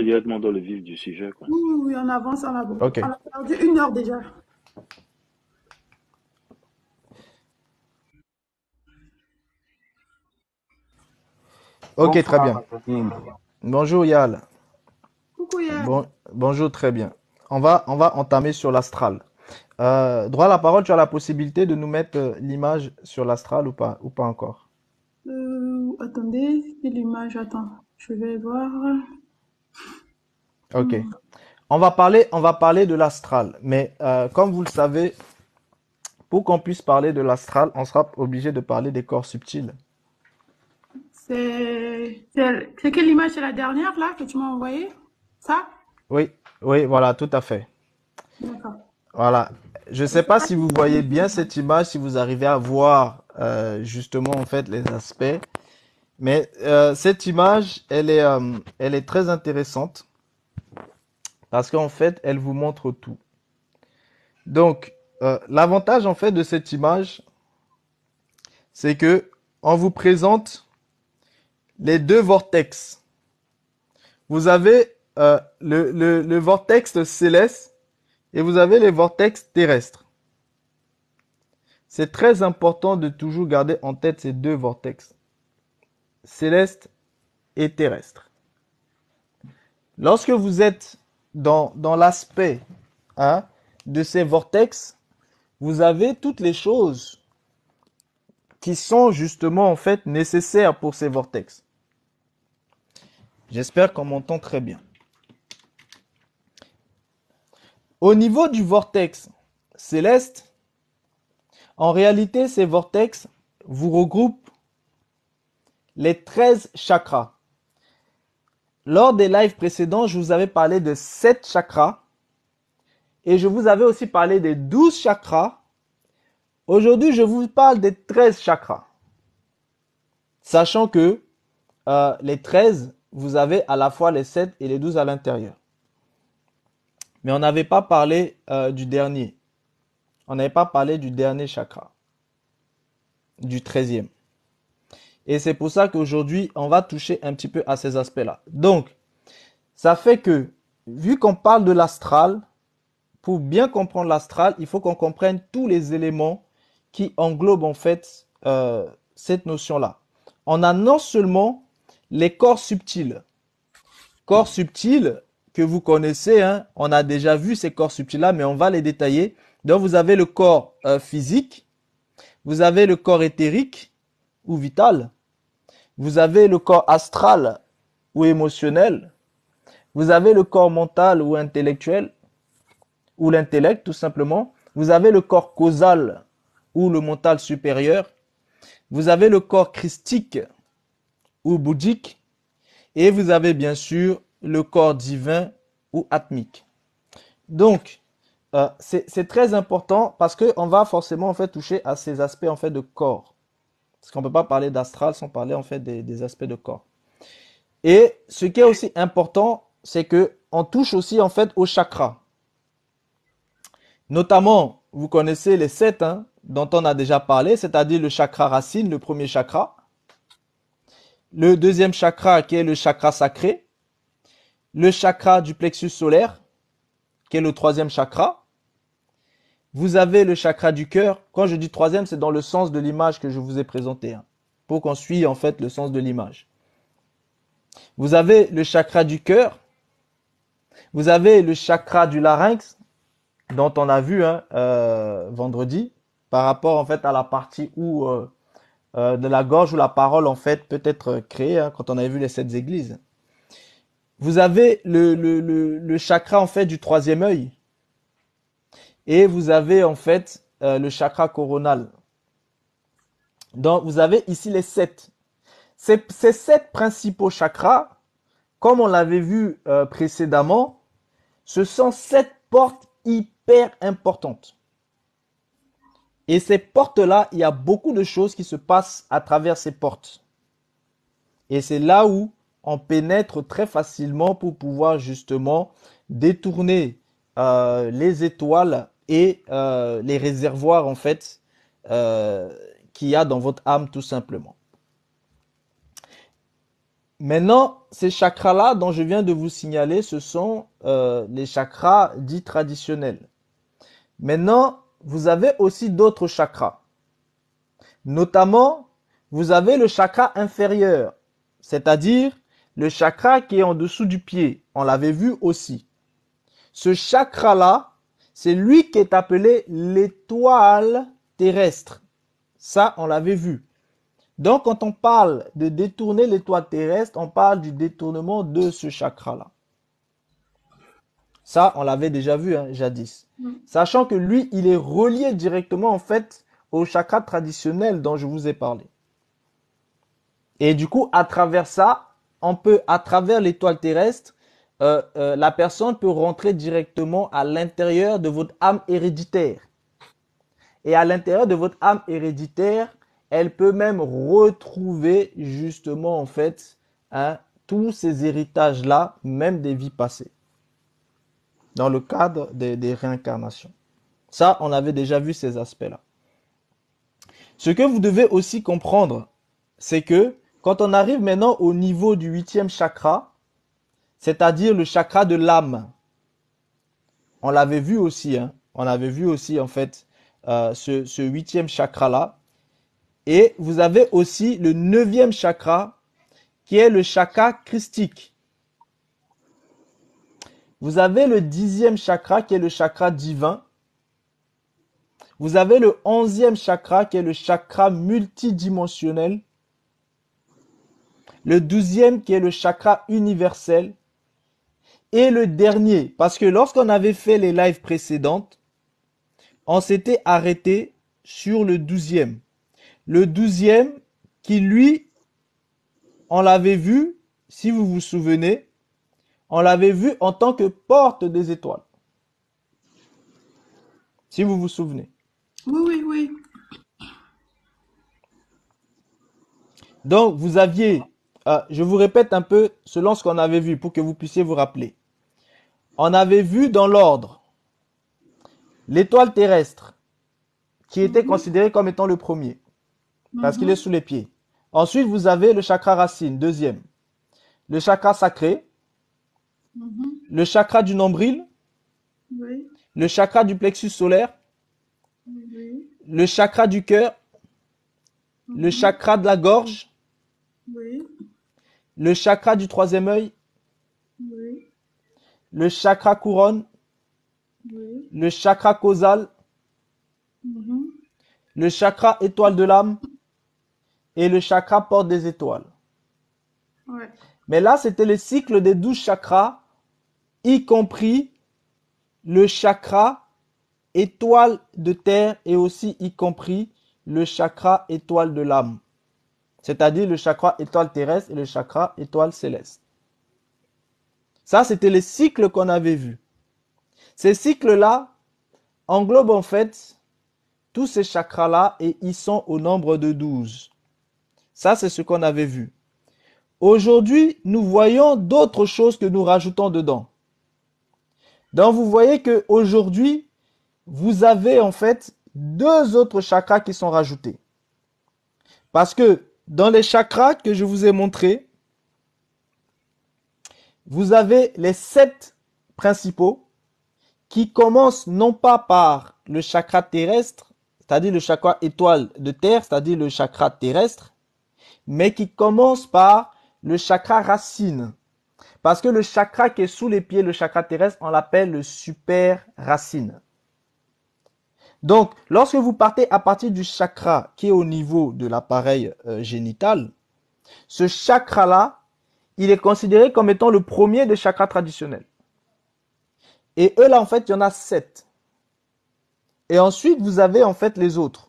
directement dans le vif du sujet. Oui, on avance, on avance. On a perdu une heure déjà. Ok, très bien. Bonjour Yal. Coucou Yal. bonjour, très bien. On va, on va entamer sur l'astral. Euh, droit à la parole, tu as la possibilité de nous mettre euh, l'image sur l'astral ou pas, ou pas encore euh, Attendez, l'image, attends, je vais voir. Ok. On va parler, on va parler de l'astral. Mais euh, comme vous le savez, pour qu'on puisse parler de l'astral, on sera obligé de parler des corps subtils. C'est quelle image C'est la dernière là que tu m'as envoyée Ça Oui, oui, voilà, tout à fait. D'accord. Voilà. Je ne sais pas si vous voyez bien cette image, si vous arrivez à voir euh, justement en fait les aspects. Mais euh, cette image, elle est, elle est très intéressante parce qu'en fait, elle vous montre tout. Donc, euh, l'avantage en fait de cette image, c'est que on vous présente les deux vortex. Vous avez euh, le vortex céleste et vous avez les vortex terrestres. C'est très important de toujours garder en tête ces deux vortex, céleste et terrestre. Lorsque vous êtes dans, l'aspect hein, de ces vortex, vous avez toutes les choses qui sont justement en fait nécessaires pour ces vortex. J'espère qu'on m'entend très bien. Au niveau du vortex céleste, en réalité, ces vortex vous regroupent les 13 chakras. Lors des lives précédents, je vous avais parlé de 7 chakras et je vous avais aussi parlé des 12 chakras. Aujourd'hui, je vous parle des 13 chakras. Sachant que euh, les 13, vous avez à la fois les 7 et les 12 à l'intérieur. Mais on n'avait pas parlé euh, du dernier. On n'avait pas parlé du dernier chakra, du 13e. Et c'est pour ça qu'aujourd'hui, on va toucher un petit peu à ces aspects-là. Donc, ça fait que, vu qu'on parle de l'astral, pour bien comprendre l'astral, il faut qu'on comprenne tous les éléments qui englobent en fait euh, cette notion-là. On a non seulement les corps subtils, corps subtils que vous connaissez, hein, on a déjà vu ces corps subtils-là, mais on va les détailler. Donc vous avez le corps euh, physique, vous avez le corps éthérique, ou vital. Vous avez le corps astral ou émotionnel. Vous avez le corps mental ou intellectuel, ou l'intellect tout simplement. Vous avez le corps causal ou le mental supérieur. Vous avez le corps christique ou bouddhique. Et vous avez bien sûr le corps divin ou atmique. Donc, euh, c'est très important parce qu'on va forcément en fait toucher à ces aspects en fait de corps. Parce qu'on ne peut pas parler d'astral sans parler en fait des, aspects de corps. Et ce qui est aussi important, c'est que on touche aussi en fait au chakras. Notamment, vous connaissez les sept hein, dont on a déjà parlé, c'est-à-dire le chakra racine, le premier chakra, le deuxième chakra qui est le chakra sacré, le chakra du plexus solaire, qui est le troisième chakra, vous avez le chakra du cœur. Quand je dis troisième, c'est dans le sens de l'image que je vous ai présenté. Hein, pour qu'on suive en fait le sens de l'image. Vous avez le chakra du cœur. Vous avez le chakra du larynx, dont on a vu hein, euh, vendredi, par rapport en fait à la partie où euh, euh, de la gorge où la parole en fait peut être créée, hein, quand on avait vu les sept églises. Vous avez le, le chakra en fait du troisième œil, et vous avez en fait euh, le chakra coronal. Donc vous avez ici les sept. Ces, sept principaux chakras, comme on l'avait vu euh, précédemment, ce sont sept portes hyper importantes. Et ces portes-là, il y a beaucoup de choses qui se passent à travers ces portes. Et c'est là où on pénètre très facilement pour pouvoir justement détourner euh, les étoiles et euh, les réservoirs en fait euh, qu'il y a dans votre âme tout simplement. Maintenant, ces chakras-là dont je viens de vous signaler, ce sont euh, les chakras dits traditionnels. Maintenant, vous avez aussi d'autres chakras. Notamment, vous avez le chakra inférieur, c'est-à-dire le chakra qui est en dessous du pied. On l'avait vu aussi. Ce chakra-là, c'est lui qui est appelé l'étoile terrestre. Ça, on l'avait vu. Donc, quand on parle de détourner l'étoile terrestre, on parle du détournement de ce chakra-là. Ça, on l'avait déjà vu hein, jadis. Mm. Sachant que lui, il est relié directement en fait au chakra traditionnel dont je vous ai parlé. Et du coup, à travers ça, on peut, à travers l'étoile terrestre, euh, euh, la personne peut rentrer directement à l'intérieur de votre âme héréditaire. Et à l'intérieur de votre âme héréditaire, elle peut même retrouver justement en fait hein, tous ces héritages-là, même des vies passées, dans le cadre des, réincarnations. Ça, on avait déjà vu ces aspects-là. Ce que vous devez aussi comprendre, c'est que quand on arrive maintenant au niveau du huitième chakra, c'est-à-dire le chakra de l'âme. On l'avait vu aussi, hein. on avait vu aussi en fait euh, ce, ce huitième chakra-là. Et vous avez aussi le neuvième chakra qui est le chakra christique. Vous avez le dixième chakra qui est le chakra divin. Vous avez le onzième chakra qui est le chakra multidimensionnel. Le douzième qui est le chakra universel et le dernier. Parce que lorsqu'on avait fait les lives précédentes, on s'était arrêté sur le douzième. Le douzième qui, lui, on l'avait vu, si vous vous souvenez, on l'avait vu en tant que porte des étoiles. Si vous vous souvenez. Oui, oui, oui. Donc, vous aviez, euh, je vous répète un peu selon ce qu'on avait vu pour que vous puissiez vous rappeler. On avait vu dans l'ordre l'étoile terrestre, qui était considérée comme étant le premier, parce qu'il est sous les pieds. Ensuite, vous avez le chakra racine, deuxième. Le chakra sacré, le chakra du nombril, le chakra du plexus solaire, le chakra du cœur, le mhm. chakra de la gorge, le chakra du troisième œil le chakra couronne, le chakra causal, mhm. le chakra étoile de l'âme et le chakra porte des étoiles. Mais là, c'était le cycle des douze chakras, y compris le chakra étoile de terre et aussi y compris le chakra étoile de l'âme, c'est-à-dire le chakra étoile terrestre et le chakra étoile céleste. Ça, c'était les cycles qu'on avait vus. Ces cycles-là englobent en fait tous ces chakras-là et ils sont au nombre de 12. Ça, c'est ce qu'on avait vu. Aujourd'hui, nous voyons d'autres choses que nous rajoutons dedans. Donc, vous voyez que aujourd'hui, vous avez en fait deux autres chakras qui sont rajoutés. Parce que dans les chakras que je vous ai montrés, vous avez les sept principaux qui commencent non pas par le chakra terrestre, c'est-à-dire le chakra étoile de terre, c'est-à-dire le chakra terrestre, mais qui commencent par le chakra racine. Parce que le chakra qui est sous les pieds, le chakra terrestre, on l'appelle le super racine. Donc, lorsque vous partez à partir du chakra qui est au niveau de l'appareil euh, génital, ce chakra-là il est considéré comme étant le premier des chakras traditionnels. Et eux, là, en fait, il y en a sept. Et ensuite, vous avez, en fait, les autres.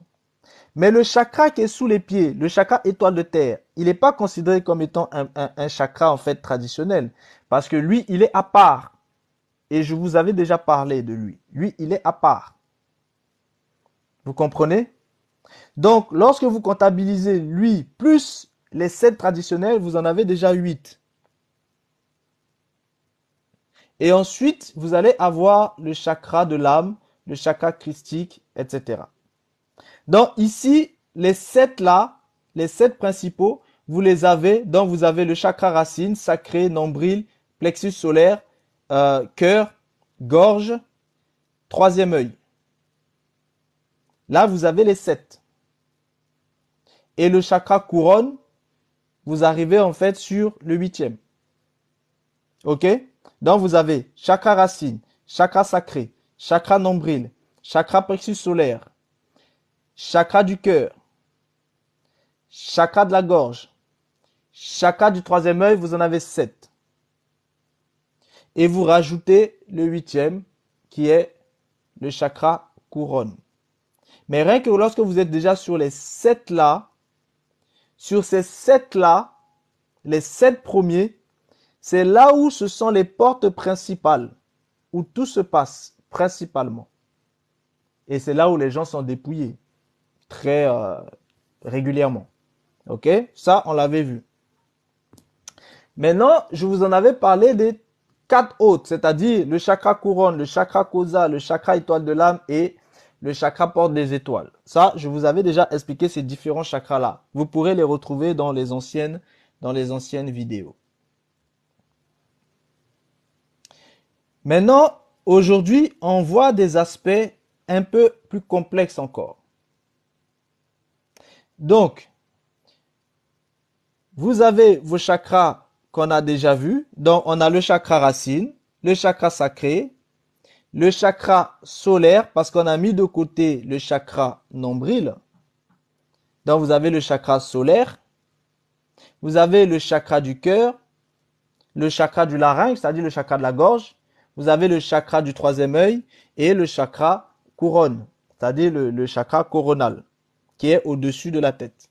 Mais le chakra qui est sous les pieds, le chakra étoile de terre, il n'est pas considéré comme étant un, chakra, en fait, traditionnel. Parce que lui, il est à part. Et je vous avais déjà parlé de lui. Lui, il est à part. Vous comprenez Donc, lorsque vous comptabilisez lui plus les sept traditionnels, vous en avez déjà huit. Et ensuite, vous allez avoir le chakra de l'âme, le chakra christique, etc. Donc ici, les sept là, les sept principaux, vous les avez. Donc vous avez le chakra racine, sacré, nombril, plexus solaire, euh, cœur, gorge, troisième œil. Là, vous avez les sept. Et le chakra couronne, vous arrivez en fait sur le huitième. OK donc vous avez chakra racine, chakra sacré, chakra nombril, chakra plexus solaire, chakra du cœur, chakra de la gorge, chakra du troisième œil, vous en avez sept. Et vous rajoutez le huitième qui est le chakra couronne. Mais rien que lorsque vous êtes déjà sur les sept là, sur ces sept là, les sept premiers, c'est là où ce sont les portes principales, où tout se passe principalement. Et c'est là où les gens sont dépouillés très euh, régulièrement. OK Ça, on l'avait vu. Maintenant, je vous en avais parlé des quatre autres, c'est-à-dire le chakra couronne, le chakra causa, le chakra étoile de l'âme et le chakra porte des étoiles. Ça, je vous avais déjà expliqué ces différents chakras-là. Vous pourrez les retrouver dans les anciennes, dans les anciennes vidéos. Maintenant, aujourd'hui, on voit des aspects un peu plus complexes encore. Donc, vous avez vos chakras qu'on a déjà vus. Donc, on a le chakra racine, le chakra sacré, le chakra solaire, parce qu'on a mis de côté le chakra nombril. Donc, vous avez le chakra solaire, vous avez le chakra du cœur, le chakra du larynx, c'est-à-dire le chakra de la gorge, vous avez le chakra du troisième œil et le chakra couronne, c'est-à-dire le, chakra coronal, qui est au-dessus de la tête.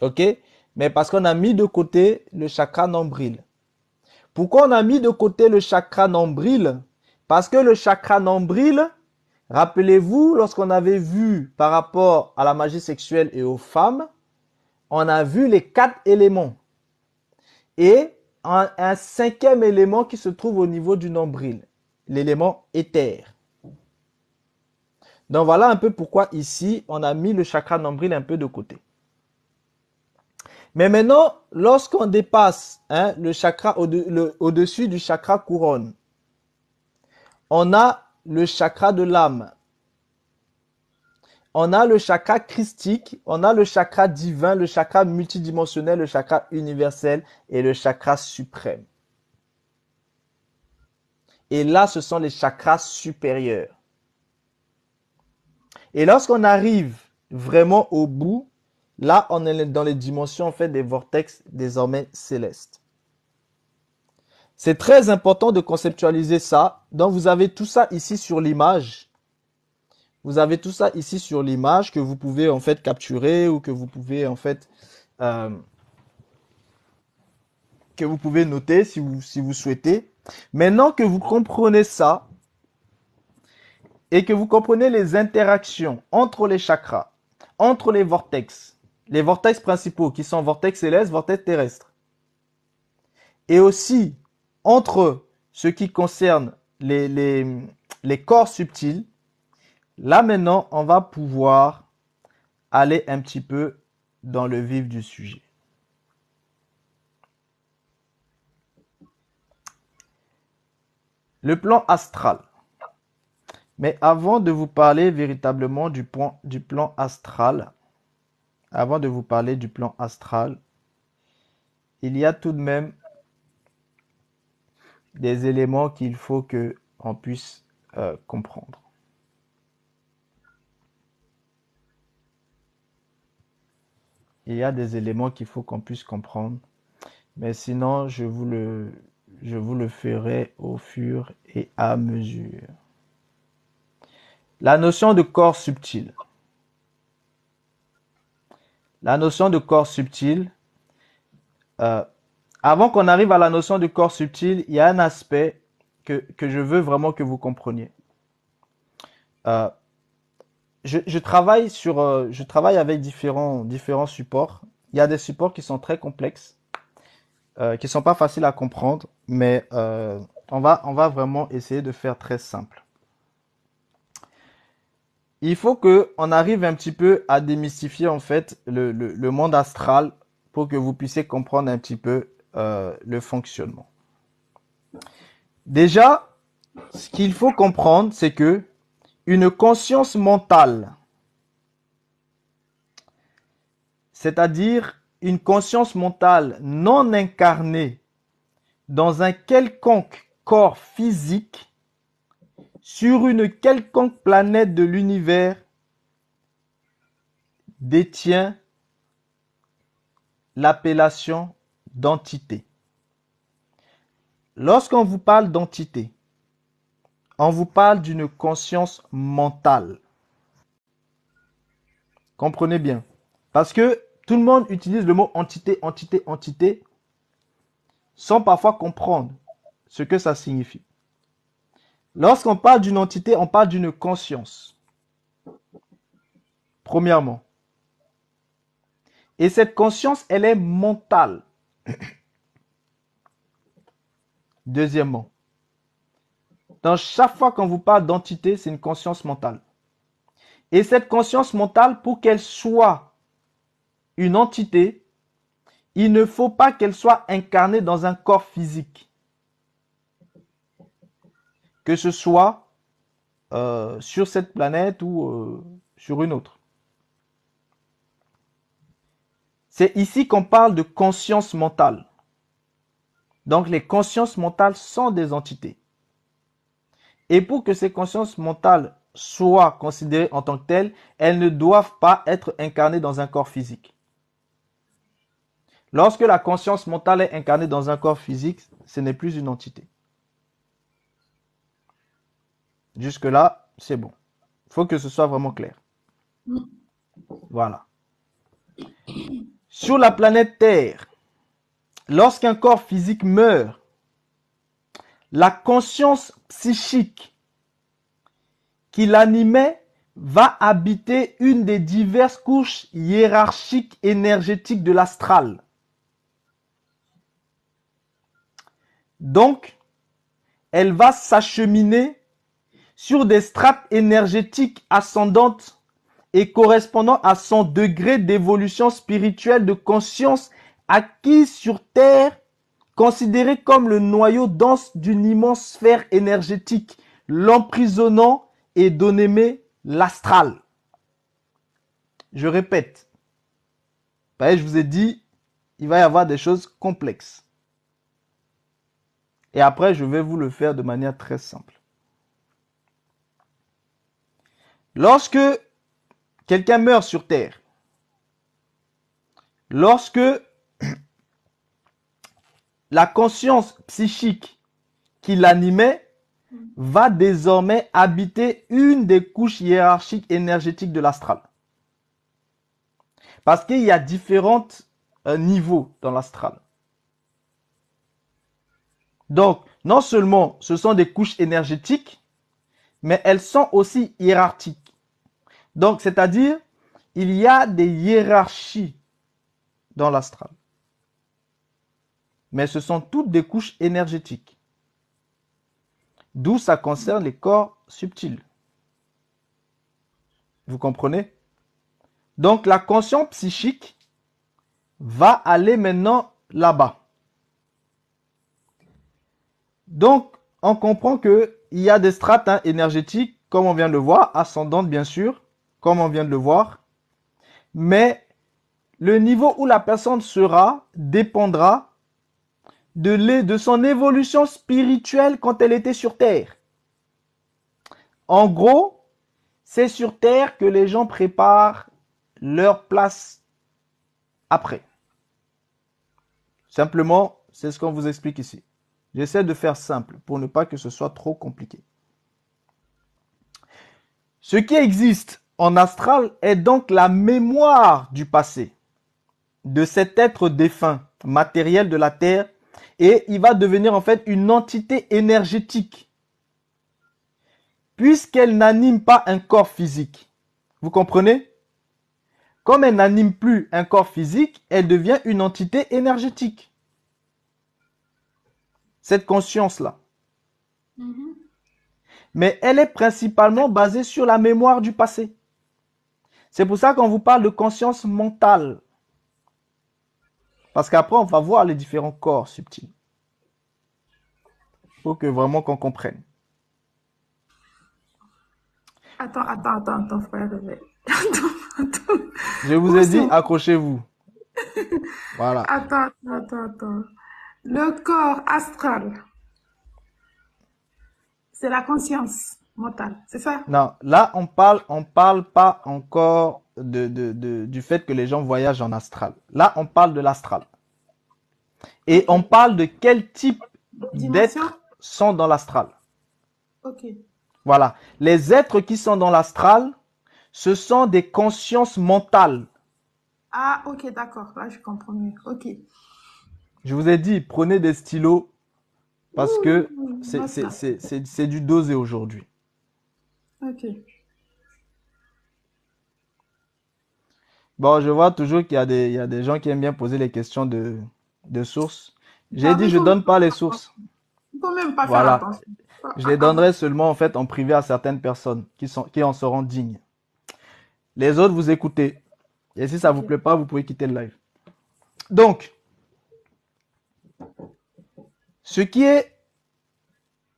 Ok Mais parce qu'on a mis de côté le chakra nombril. Pourquoi on a mis de côté le chakra nombril Parce que le chakra nombril, rappelez-vous, lorsqu'on avait vu par rapport à la magie sexuelle et aux femmes, on a vu les quatre éléments. Et un, cinquième élément qui se trouve au niveau du nombril, l'élément éther. Donc voilà un peu pourquoi ici, on a mis le chakra nombril un peu de côté. Mais maintenant, lorsqu'on dépasse hein, le chakra au-dessus du chakra couronne, on a le chakra de l'âme on a le chakra christique, on a le chakra divin, le chakra multidimensionnel, le chakra universel et le chakra suprême. Et là, ce sont les chakras supérieurs. Et lorsqu'on arrive vraiment au bout, là, on est dans les dimensions des vortex désormais célestes. C'est très important de conceptualiser ça. Donc, vous avez tout ça ici sur l'image. Vous avez tout ça ici sur l'image que vous pouvez en fait capturer ou que vous pouvez en fait euh, que vous pouvez noter si vous, si vous souhaitez. Maintenant que vous comprenez ça et que vous comprenez les interactions entre les chakras, entre les vortex, les vortex principaux qui sont vortex céleste, vortex terrestre, et aussi entre ce qui concerne les, les corps subtils, Là maintenant, on va pouvoir aller un petit peu dans le vif du sujet. Le plan astral. Mais avant de vous parler véritablement du, point, du plan astral, avant de vous parler du plan astral, il y a tout de même des éléments qu'il faut que on puisse euh, comprendre. il y a des éléments qu'il faut qu'on puisse comprendre. Mais sinon, je vous, le, je vous le ferai au fur et à mesure. La notion de corps subtil. La notion de corps subtil. Euh, avant qu'on arrive à la notion de corps subtil, il y a un aspect que, que je veux vraiment que vous compreniez. Euh, je, travaille sur, euh, je travaille avec différents, différents supports. Il y a des supports qui sont très complexes, qui euh, qui sont pas faciles à comprendre, mais euh, on va, on va vraiment essayer de faire très simple. Il faut que on arrive un petit peu à démystifier en fait le monde astral pour que vous puissiez comprendre un petit peu le fonctionnement. Déjà, ce qu'il faut comprendre, c'est que une conscience mentale, c'est-à-dire une conscience mentale non incarnée dans un quelconque corps physique, sur une quelconque planète de l'univers, détient l'appellation d'entité. Lorsqu'on vous parle d'entité, on vous parle d'une conscience mentale. Comprenez bien. Parce que tout le monde utilise le mot entité, entité, entité, sans parfois comprendre ce que ça signifie. Lorsqu'on parle d'une entité, on parle d'une conscience. Premièrement. Et cette conscience, elle est mentale. Deuxièmement. Donc, chaque fois qu'on vous parle d'entité, c'est une conscience mentale. Et cette conscience mentale, pour qu'elle soit une entité, il ne faut pas qu'elle soit incarnée dans un corps physique. Que ce soit euh, sur cette planète ou euh, sur une autre. C'est ici qu'on parle de conscience mentale. Donc les consciences mentales sont des entités. Et pour que ces consciences mentales soient considérées en tant que telles, elles ne doivent pas être incarnées dans un corps physique. Lorsque la conscience mentale est incarnée dans un corps physique, ce n'est plus une entité. Jusque-là, c'est bon. Il faut que ce soit vraiment clair. Voilà. Sur la planète Terre, lorsqu'un corps physique meurt, la conscience psychique qui l'animait va habiter une des diverses couches hiérarchiques énergétiques de l'astral. Donc, elle va s'acheminer sur des strates énergétiques ascendantes et correspondant à son degré d'évolution spirituelle de conscience acquise sur Terre Considéré comme le noyau dense d'une immense sphère énergétique l'emprisonnant est donné l'astral. Je répète, je vous ai dit, il va y avoir des choses complexes. Et après, je vais vous le faire de manière très simple. Lorsque quelqu'un meurt sur Terre, lorsque la conscience psychique qui l'animait va désormais habiter une des couches hiérarchiques énergétiques de l'astral. Parce qu'il y a différents euh, niveaux dans l'astral. Donc, non seulement ce sont des couches énergétiques, mais elles sont aussi hiérarchiques. Donc, c'est-à-dire, il y a des hiérarchies dans l'astral mais ce sont toutes des couches énergétiques. D'où ça concerne les corps subtils. Vous comprenez Donc la conscience psychique va aller maintenant là-bas. Donc on comprend qu'il y a des strates hein, énergétiques, comme on vient de le voir, ascendantes bien sûr, comme on vient de le voir. Mais le niveau où la personne sera dépendra de son évolution spirituelle quand elle était sur Terre. En gros, c'est sur Terre que les gens préparent leur place après. Simplement, c'est ce qu'on vous explique ici. J'essaie de faire simple pour ne pas que ce soit trop compliqué. Ce qui existe en astral est donc la mémoire du passé, de cet être défunt matériel de la Terre et il va devenir en fait une entité énergétique puisqu'elle n'anime pas un corps physique. Vous comprenez Comme elle n'anime plus un corps physique, elle devient une entité énergétique. Cette conscience-là. Mm-hmm. Mais elle est principalement basée sur la mémoire du passé. C'est pour ça qu'on vous parle de conscience mentale. Parce qu'après, on va voir les différents corps subtils. faut que vraiment qu'on comprenne. Attends, attends, attends, attends, frère. Attends, attends. Je vous ai dit, accrochez-vous. Voilà. Attends, attends, attends. Le corps astral, c'est la conscience mentale, c'est ça Non, là, on parle, on parle pas encore de, du fait que les gens voyagent en astral. Là, on parle de l'astral. Et on parle de quel type d'êtres sont dans l'astral. Ok. Voilà. Les êtres qui sont dans l'astral, ce sont des consciences mentales. Ah, ok, d'accord. Là, je comprends mieux. Ok. Je vous ai dit, prenez des stylos parce que c'est du dosé aujourd'hui. Ok. Bon, je vois toujours qu'il y a des, gens qui aiment bien poser les questions de, de sources. J'ai ah, dit, je ne donne pas les sources. même voilà. je les donnerai seulement en fait en privé à certaines personnes qui, sont, qui en seront dignes. Les autres, vous écoutez. Et si ça ne vous plaît pas, vous pouvez quitter le live. Donc, ce qui est,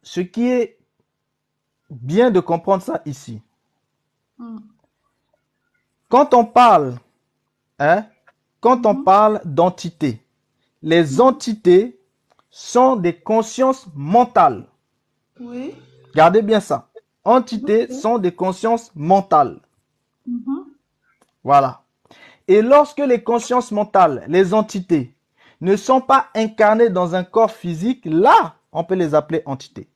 ce qui est bien de comprendre ça ici. Hmm. Quand on parle Hein? quand on mhm. parle d'entité, les mhm. entités sont des consciences mentales. Oui. Gardez bien ça. Entités sont des consciences mentales. Mhm. Voilà. Et lorsque les consciences mentales, les entités, ne sont pas incarnées dans un corps physique, là, on peut les appeler entités.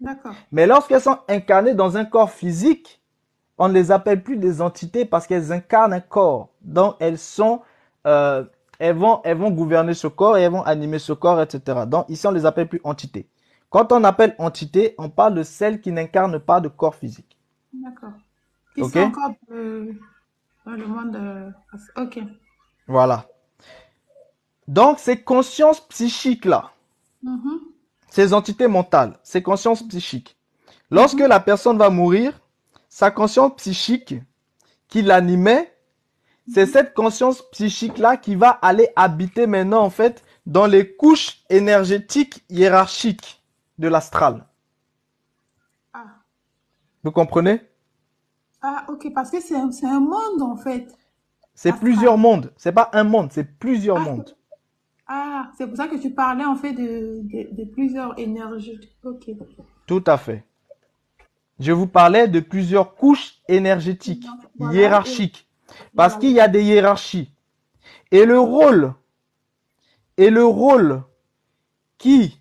D'accord. Mais lorsqu'elles sont incarnées dans un corps physique, on ne les appelle plus des entités parce qu'elles incarnent un corps. Donc elles sont, euh, elles vont, elles vont gouverner ce corps et elles vont animer ce corps, etc. Donc ici on les appelle plus entités. Quand on appelle entité, on parle de celles qui n'incarnent pas de corps physique. D'accord. Qui okay? sont encore dans le monde. Ok. Voilà. Donc ces consciences psychiques là, mm-hmm. ces entités mentales, ces consciences psychiques, lorsque mm-hmm. la personne va mourir, sa conscience psychique qui l'animait, c'est cette conscience psychique-là qui va aller habiter maintenant, en fait, dans les couches énergétiques hiérarchiques de l'astral. Ah. Vous comprenez Ah, ok, parce que c'est un, monde, en fait. C'est plusieurs mondes. C'est pas un monde, c'est plusieurs ah, mondes. Ah, c'est pour ça que tu parlais, en fait, de, plusieurs énergies. Ok. Tout à fait. Je vous parlais de plusieurs couches énergétiques, hiérarchiques, parce qu'il y a des hiérarchies. Et le rôle, et le rôle qui,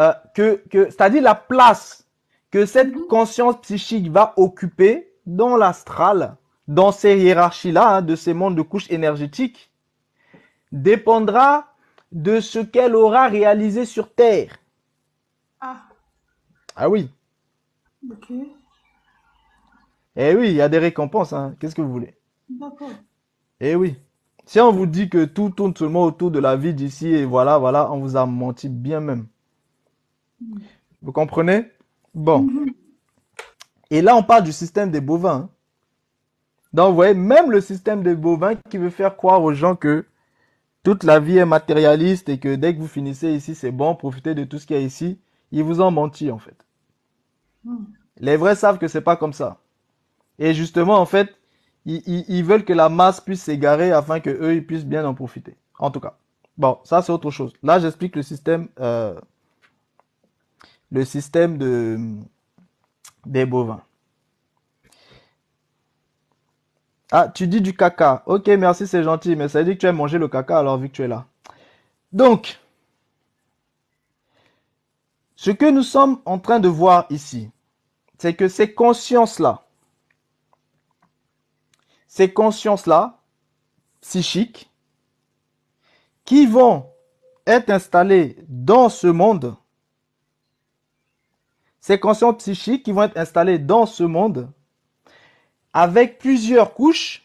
euh, que, que c'est-à-dire la place que cette mhm. conscience psychique va occuper dans l'astral, dans ces hiérarchies-là, hein, de ces mondes de couches énergétiques, dépendra de ce qu'elle aura réalisé sur Terre. Ah. Ah oui. Ok. Eh oui, il y a des récompenses. Hein. Qu'est-ce que vous voulez D'accord. Eh oui. Si on vous dit que tout tourne seulement autour de la vie d'ici et voilà, voilà, on vous a menti bien même. Mm. Vous comprenez Bon. Mm-hmm. Et là, on parle du système des bovins. Hein. Donc, vous voyez, même le système des bovins qui veut faire croire aux gens que toute la vie est matérialiste et que dès que vous finissez ici, c'est bon, profitez de tout ce qu'il y a ici, ils vous ont menti en fait. Mm. Les vrais savent que c'est pas comme ça. Et justement, en fait, ils, veulent que la masse puisse s'égarer afin que eux, ils puissent bien en profiter. En tout cas. Bon, ça c'est autre chose. Là, j'explique le système, euh, le système de, des bovins. Ah, tu dis du caca. Ok, merci, c'est gentil, mais ça veut dire que tu as mangé le caca alors vu que tu es là. Donc, ce que nous sommes en train de voir ici, c'est que ces consciences-là, ces consciences-là, psychiques, qui vont être installées dans ce monde, ces consciences psychiques qui vont être installées dans ce monde, avec plusieurs couches,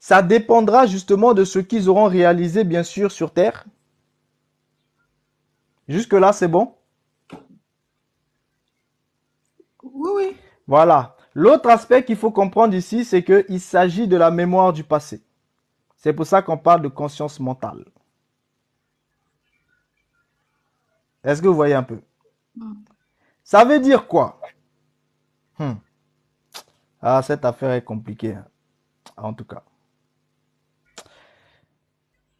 ça dépendra justement de ce qu'ils auront réalisé, bien sûr, sur Terre. Jusque-là, c'est bon oui, oui. Voilà. L'autre aspect qu'il faut comprendre ici, c'est qu'il s'agit de la mémoire du passé. C'est pour ça qu'on parle de conscience mentale. Est-ce que vous voyez un peu mm. Ça veut dire quoi hmm. Ah, cette affaire est compliquée, hein. en tout cas.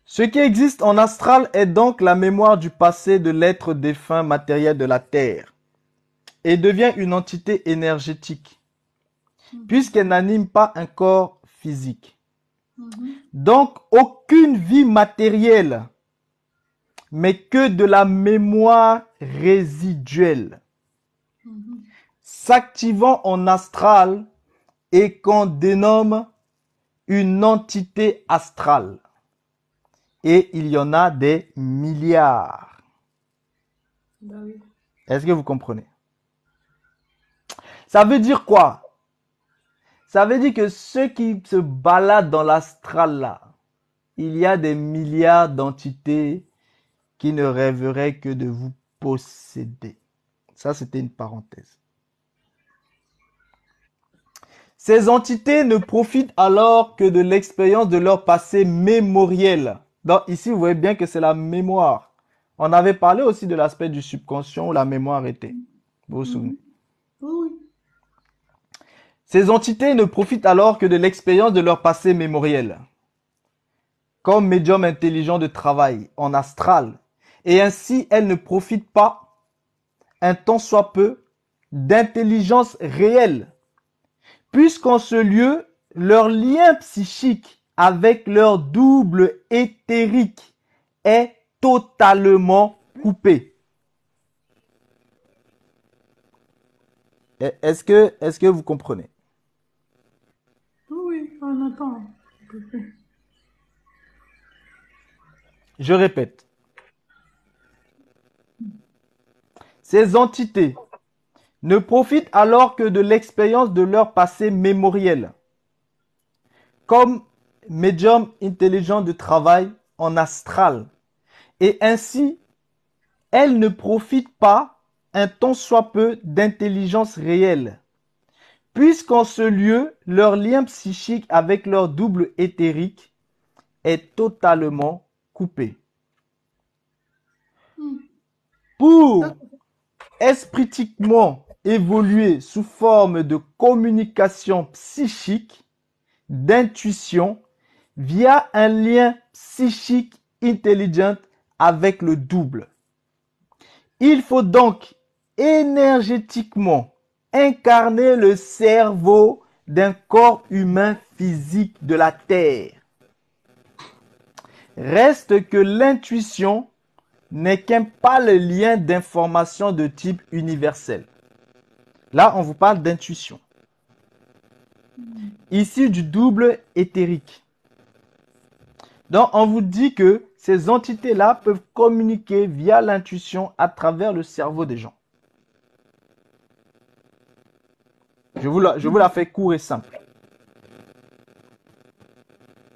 Ce qui existe en astral est donc la mémoire du passé de l'être défunt matériel de la Terre et devient une entité énergétique, mhm. puisqu'elle n'anime pas un corps physique. Mhm. Donc, aucune vie matérielle, mais que de la mémoire résiduelle. Mhm. S'activant en astral et qu'on dénomme une entité astrale. Et il y en a des milliards. Bah Est-ce que vous comprenez ça veut dire quoi ça veut dire que ceux qui se baladent dans l'astral là, il y a des milliards d'entités qui ne rêveraient que de vous posséder. Ça, c'était une parenthèse. Ces entités ne profitent alors que de l'expérience de leur passé mémoriel. Donc ici, vous voyez bien que c'est la mémoire. On avait parlé aussi de l'aspect du subconscient où la mémoire était. Vous vous souvenez Oui. Ces entités ne profitent alors que de l'expérience de leur passé mémoriel, comme médium intelligent de travail en astral, et ainsi elles ne profitent pas, un temps soit peu, d'intelligence réelle, puisqu'en ce lieu, leur lien psychique avec leur double éthérique est totalement coupé. Est-ce que, est-ce que vous comprenez je répète. Ces entités ne profitent alors que de l'expérience de leur passé mémoriel, comme médium intelligent de travail en astral. Et ainsi, elles ne profitent pas un tant soit peu d'intelligence réelle puisqu'en ce lieu, leur lien psychique avec leur double éthérique est totalement coupé. Hmm. Pour ah. espritiquement évoluer sous forme de communication psychique, d'intuition, via un lien psychique intelligent avec le double. Il faut donc énergétiquement incarner le cerveau d'un corps humain physique de la Terre. Reste que l'intuition n'est qu'un pâle lien d'information de type universel. Là, on vous parle d'intuition. Hmm. Ici, du double éthérique. Donc, on vous dit que ces entités-là peuvent communiquer via l'intuition à travers le cerveau des gens. Je vous la, je vous la fais court et simple.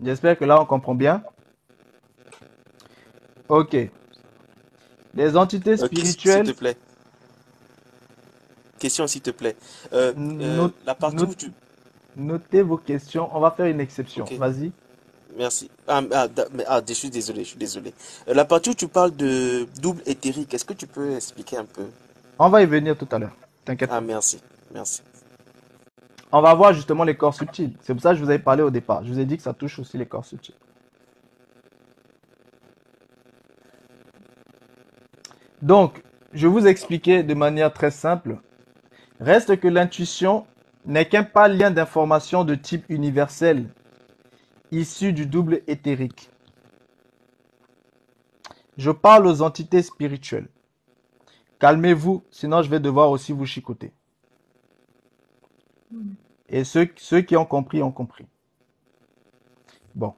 J'espère que là, on comprend bien. Ok. Les entités spirituelles. Euh, s'il te plaît. Question, s'il te plaît. Euh, euh, la partie tu... Notez vos questions. On va faire une exception. Vas-y. Merci. Ah, ah, ah, je suis désolé, je suis désolé. la partie où tu parles de double éthérique, est-ce que tu peux expliquer un peu On va y venir tout à l'heure. T'inquiète. Ah, merci. Merci on va voir justement les corps subtils. C'est pour ça que je vous avais parlé au départ. Je vous ai dit que ça touche aussi les corps subtils. Donc, je vous expliquais de manière très simple. Reste que l'intuition n'est qu'un lien d'information de type universel, issu du double éthérique. Je parle aux entités spirituelles. Calmez-vous, sinon je vais devoir aussi vous chicoter. Hmm. Et ceux, qui ont compris ont compris. Bon.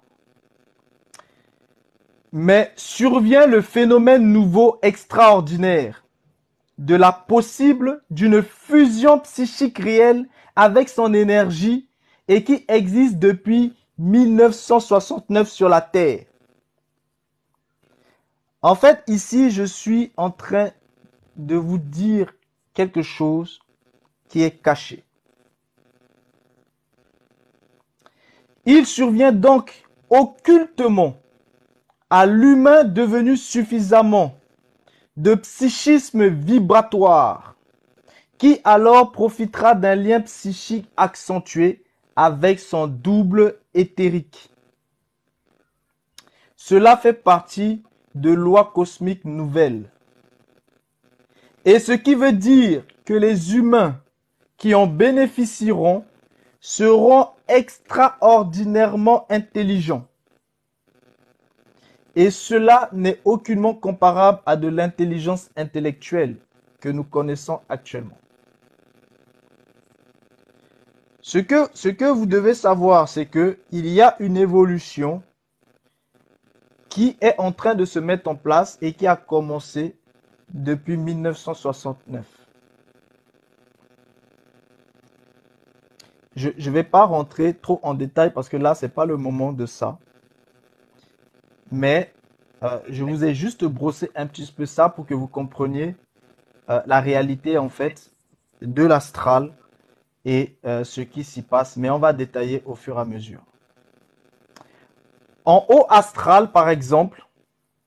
Mais survient le phénomène nouveau extraordinaire de la possible d'une fusion psychique réelle avec son énergie et qui existe depuis 1969 sur la Terre. En fait, ici, je suis en train de vous dire quelque chose qui est caché. Il survient donc occultement à l'humain devenu suffisamment de psychisme vibratoire, qui alors profitera d'un lien psychique accentué avec son double éthérique. Cela fait partie de lois cosmiques nouvelles. Et ce qui veut dire que les humains qui en bénéficieront seront extraordinairement intelligent. Et cela n'est aucunement comparable à de l'intelligence intellectuelle que nous connaissons actuellement. Ce que, ce que vous devez savoir, c'est qu'il y a une évolution qui est en train de se mettre en place et qui a commencé depuis 1969. je ne vais pas rentrer trop en détail parce que là, ce n'est pas le moment de ça. Mais euh, je vous ai juste brossé un petit peu ça pour que vous compreniez euh, la réalité, en fait, de l'astral et euh, ce qui s'y passe. Mais on va détailler au fur et à mesure. En haut astral, par exemple,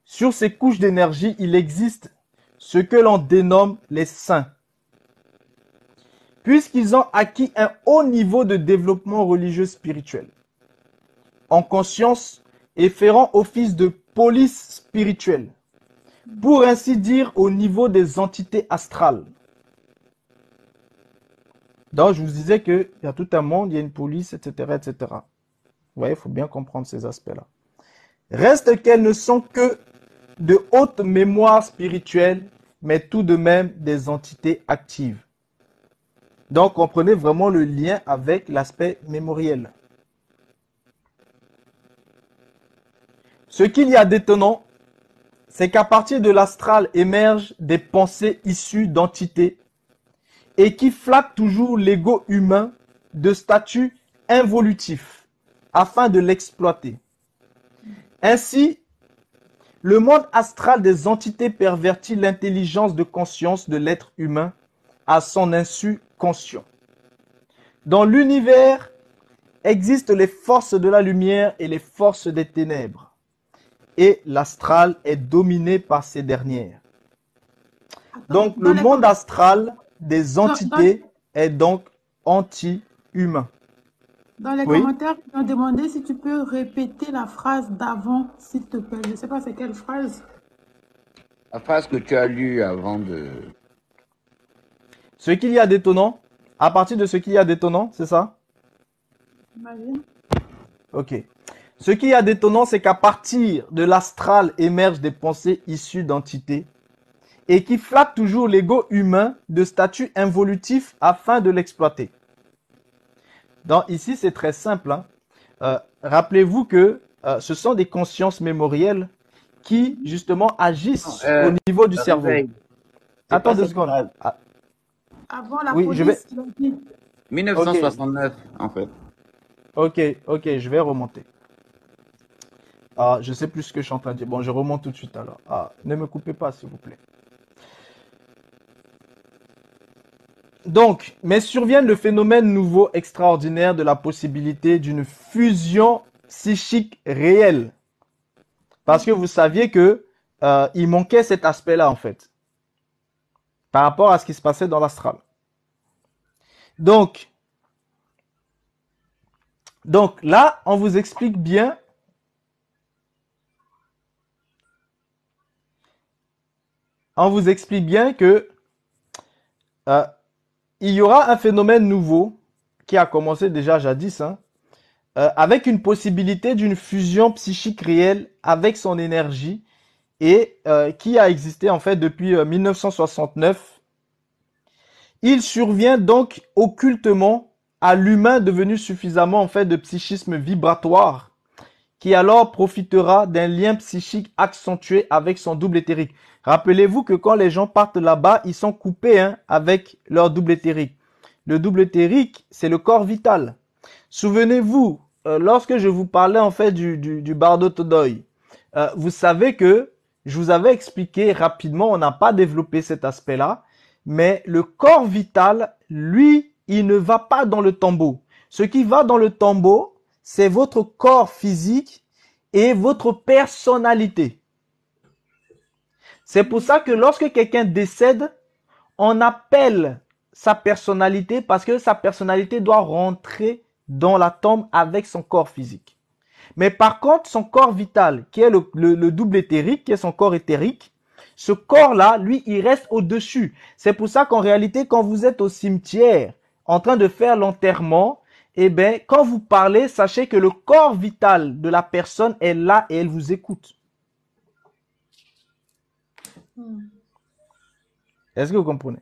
sur ces couches d'énergie, il existe ce que l'on dénomme les saints puisqu'ils ont acquis un haut niveau de développement religieux spirituel, en conscience et feront office de police spirituelle, pour ainsi dire au niveau des entités astrales. Donc je vous disais qu'il y a tout un monde, il y a une police, etc. etc. Vous voyez, il faut bien comprendre ces aspects-là. Reste qu'elles ne sont que de hautes mémoires spirituelles, mais tout de même des entités actives. Donc, comprenez vraiment le lien avec l'aspect mémoriel. Ce qu'il y a d'étonnant, c'est qu'à partir de l'astral émergent des pensées issues d'entités et qui flattent toujours l'ego humain de statut involutif afin de l'exploiter. Ainsi, le monde astral des entités pervertit l'intelligence de conscience de l'être humain à son insu conscient. Dans l'univers existent les forces de la lumière et les forces des ténèbres, et l'astral est dominé par ces dernières. Donc le monde astral des entités est donc anti-humain. Dans les commentaires, ils ont demandé si tu peux répéter la phrase d'avant, s'il te plaît. Je ne sais pas c'est quelle phrase. La phrase que tu as lue avant de... Ce qu'il y a d'étonnant, à partir de ce qu'il y a d'étonnant, c'est ça Imagine. Ok. Ce qu'il y a d'étonnant, c'est qu'à partir de l'astral émergent des pensées issues d'entités et qui flattent toujours l'ego humain de statut involutif afin de l'exploiter. Donc ici, c'est très simple. Hein. Euh, rappelez-vous que euh, ce sont des consciences mémorielles qui, justement, agissent euh, au niveau du cerveau. Attends deux secondes. Avant la oui, je 1969, en fait. Ok, ok, je vais remonter. Ah, je sais plus ce que je suis en train de dire. Bon, je remonte tout de suite alors. Ah, ne me coupez pas, s'il vous plaît. Donc, mais survient le phénomène nouveau extraordinaire de la possibilité d'une fusion psychique réelle. Parce que vous saviez que euh, il manquait cet aspect-là, en fait par rapport à ce qui se passait dans l'astral. Donc, donc là, on vous explique bien on vous explique bien que euh, il y aura un phénomène nouveau qui a commencé déjà jadis, hein, euh, avec une possibilité d'une fusion psychique réelle avec son énergie et euh, qui a existé en fait depuis 1969. Euh, Il survient donc occultement à l'humain devenu suffisamment en fait de psychisme vibratoire qui alors profitera d'un lien psychique accentué avec son double éthérique. Rappelez-vous que quand les gens partent là-bas, ils sont coupés hein, avec leur double éthérique. Le double éthérique, c'est le corps vital. Souvenez-vous, euh, lorsque je vous parlais en fait du, du, du bardo todoy, vous savez que je vous avais expliqué rapidement, on n'a pas développé cet aspect-là, mais le corps vital, lui, il ne va pas dans le tombeau. Ce qui va dans le tombeau, c'est votre corps physique et votre personnalité. C'est pour ça que lorsque quelqu'un décède, on appelle sa personnalité parce que sa personnalité doit rentrer dans la tombe avec son corps physique. Mais par contre, son corps vital, qui est le, double éthérique, qui est son corps éthérique, ce corps-là, lui, il reste au-dessus. C'est pour ça qu'en réalité, quand vous êtes au cimetière, en train de faire l'enterrement, eh bien, quand vous parlez, sachez que le corps vital de la personne est là et elle vous écoute. Hmm. Est-ce que vous comprenez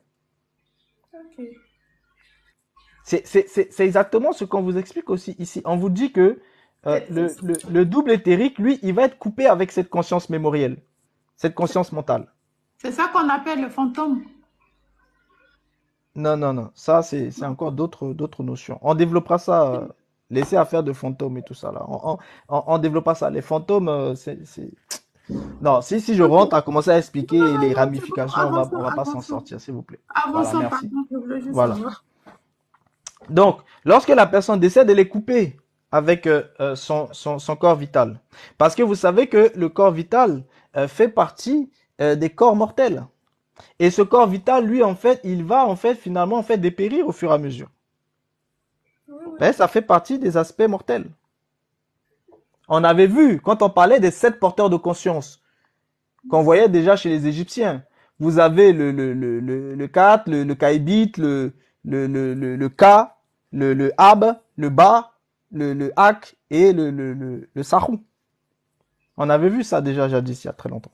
C'est exactement ce qu'on vous explique aussi ici. On vous dit que euh, le, double éthérique, lui, il va être coupé avec cette conscience mémorielle, cette conscience mentale. C'est ça qu'on appelle le fantôme. Non, non, non. Ça, c'est encore d'autres notions. On développera ça. Laissez euh, laisser faire de fantômes et tout ça. Là. On, développera ça. Les fantômes, euh, c'est. Non, si, si je rentre à commencer à expliquer les ramifications, on ne va pas s'en sortir, s'il vous plaît. Avançons, voilà, juste Donc, lorsque la personne décède, elle est coupée avec euh, euh, son, son, corps vital. Parce que vous savez que le corps vital euh, fait partie des corps mortels. Et ce corps vital, lui, en fait, il va en fait finalement en fait dépérir au fur et à mesure. Ben, ça fait partie des aspects mortels. On avait vu quand on parlait des sept porteurs de conscience qu'on voyait déjà chez les Égyptiens. Vous avez le le le le, le le Kaibit, le le le le, le Ab, le Ba, le, le hack et le, le, sarou. On avait vu ça déjà jadis il y a très longtemps.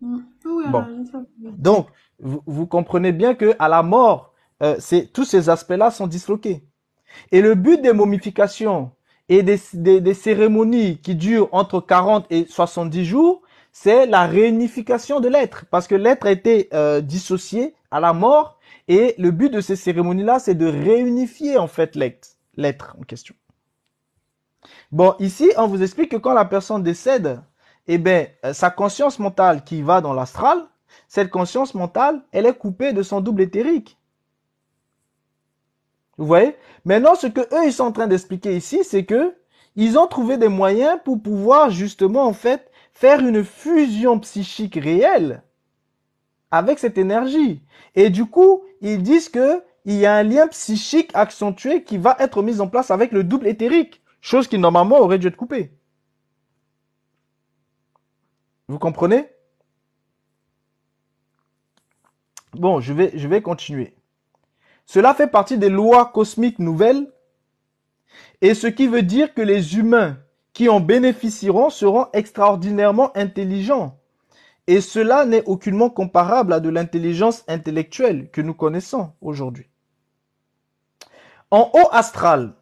Mm. Ah bon. Donc, vous, comprenez bien que à la mort, euh, tous ces aspects-là sont disloqués. Et le but des momifications et des, cérémonies qui durent entre 40 et 70 jours, c'est la réunification de l'être, parce que l'être a été euh, dissocié à la mort, et le but de ces cérémonies-là, c'est de réunifier en fait l'être en question. Bon, ici, on vous explique que quand la personne décède, eh bien, euh, sa conscience mentale qui va dans l'astral, cette conscience mentale, elle est coupée de son double éthérique. Vous voyez Maintenant, ce que eux, ils sont en train d'expliquer ici, c'est que ils ont trouvé des moyens pour pouvoir justement, en fait, faire une fusion psychique réelle avec cette énergie. Et du coup, ils disent que il y a un lien psychique accentué qui va être mis en place avec le double éthérique. Chose qui normalement aurait dû être coupée. Vous comprenez Bon, je vais, je vais continuer. Cela fait partie des lois cosmiques nouvelles, et ce qui veut dire que les humains qui en bénéficieront seront extraordinairement intelligents. Et cela n'est aucunement comparable à de l'intelligence intellectuelle que nous connaissons aujourd'hui. En haut astral,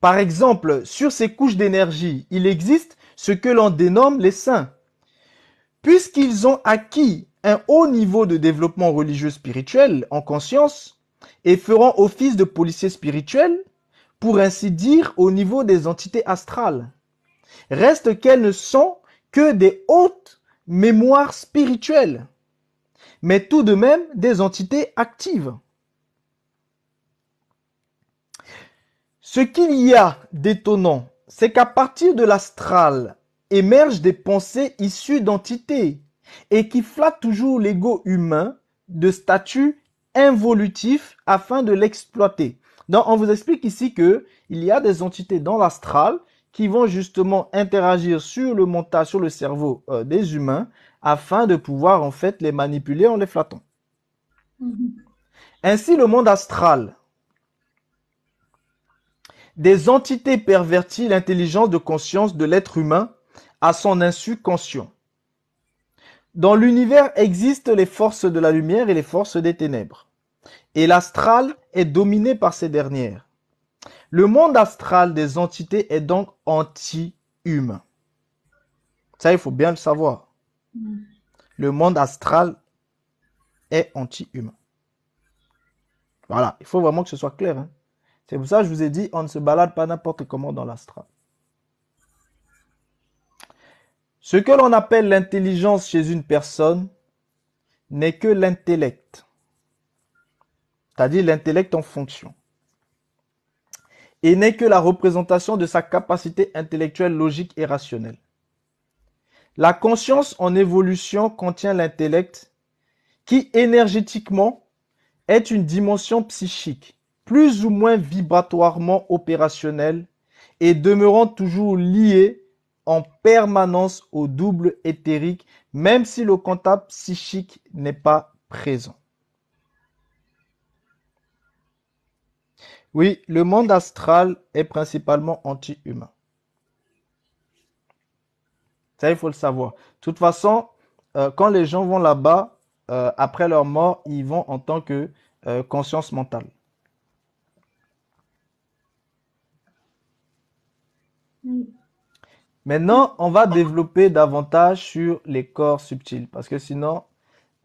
par exemple, sur ces couches d'énergie, il existe ce que l'on dénomme les saints. Puisqu'ils ont acquis un haut niveau de développement religieux spirituel en conscience et feront office de policiers spirituels, pour ainsi dire, au niveau des entités astrales. Reste qu'elles ne sont que des hautes mémoires spirituelles, mais tout de même des entités actives. Ce qu'il y a d'étonnant, c'est qu'à partir de l'astral émergent des pensées issues d'entités et qui flattent toujours l'ego humain de statut involutif afin de l'exploiter. Donc on vous explique ici que il y a des entités dans l'astral qui vont justement interagir sur le mental, sur le cerveau euh, des humains afin de pouvoir en fait les manipuler en les flattant. Mhm. Ainsi, le monde astral des entités perverties l'intelligence de conscience de l'être humain à son insu conscient. Dans l'univers existent les forces de la lumière et les forces des ténèbres. Et l'astral est dominé par ces dernières. Le monde astral des entités est donc anti-humain. Ça, il faut bien le savoir. Mm. Le monde astral est anti-humain. Voilà, il faut vraiment que ce soit clair. Hein. C'est pour ça que je vous ai dit, on ne se balade pas n'importe comment dans l'Astra. Ce que l'on appelle l'intelligence chez une personne n'est que l'intellect, c'est-à-dire l'intellect en fonction, et n'est que la représentation de sa capacité intellectuelle, logique et rationnelle. La conscience en évolution contient l'intellect qui énergétiquement est une dimension psychique plus ou moins vibratoirement opérationnel et demeurant toujours lié en permanence au double éthérique, même si le comptable psychique n'est pas présent. Oui, le monde astral est principalement anti-humain. Ça, il faut le savoir. De toute façon, euh, quand les gens vont là-bas, euh, après leur mort, ils vont en tant que euh, conscience mentale. Maintenant, on va développer davantage sur les corps subtils, parce que sinon,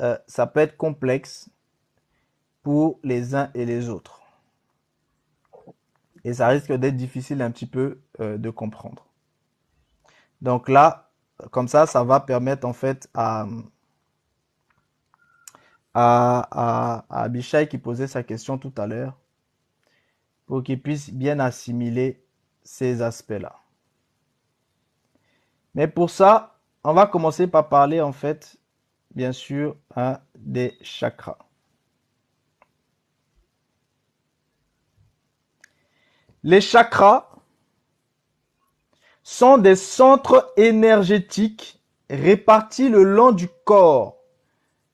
euh, ça peut être complexe pour les uns et les autres. Et ça risque d'être difficile un petit peu euh, de comprendre. Donc là, comme ça, ça va permettre en fait à, à, qui posait sa question tout à l'heure, pour qu'il puisse bien assimiler ces aspects-là. Mais pour ça, on va commencer par parler en fait, bien sûr, hein, des chakras. Les chakras sont des centres énergétiques répartis le long du corps,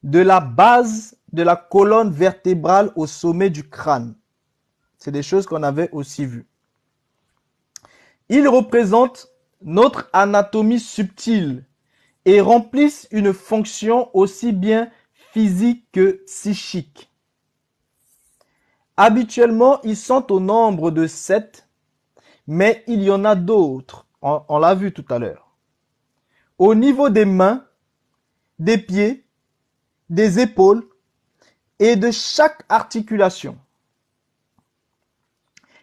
de la base de la colonne vertébrale au sommet du crâne. C'est des choses qu'on avait aussi vues. Ils représentent notre anatomie subtile et remplissent une fonction aussi bien physique que psychique. Habituellement, ils sont au nombre de sept, mais il y en a d'autres, on, l'a vu tout à l'heure. Au niveau des mains, des pieds, des épaules et de chaque articulation.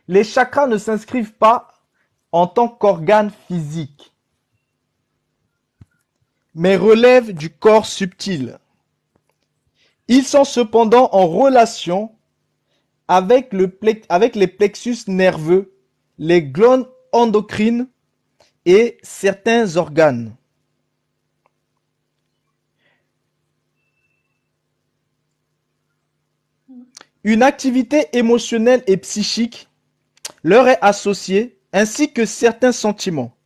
Les chakras ne s'inscrivent pas en tant qu'organe physique, mais relèvent du corps subtil. Ils sont cependant en relation avec, le, avec les plexus nerveux, les glandes endocrines et certains organes. Une activité émotionnelle et psychique leur est associée ainsi que certains sentiments.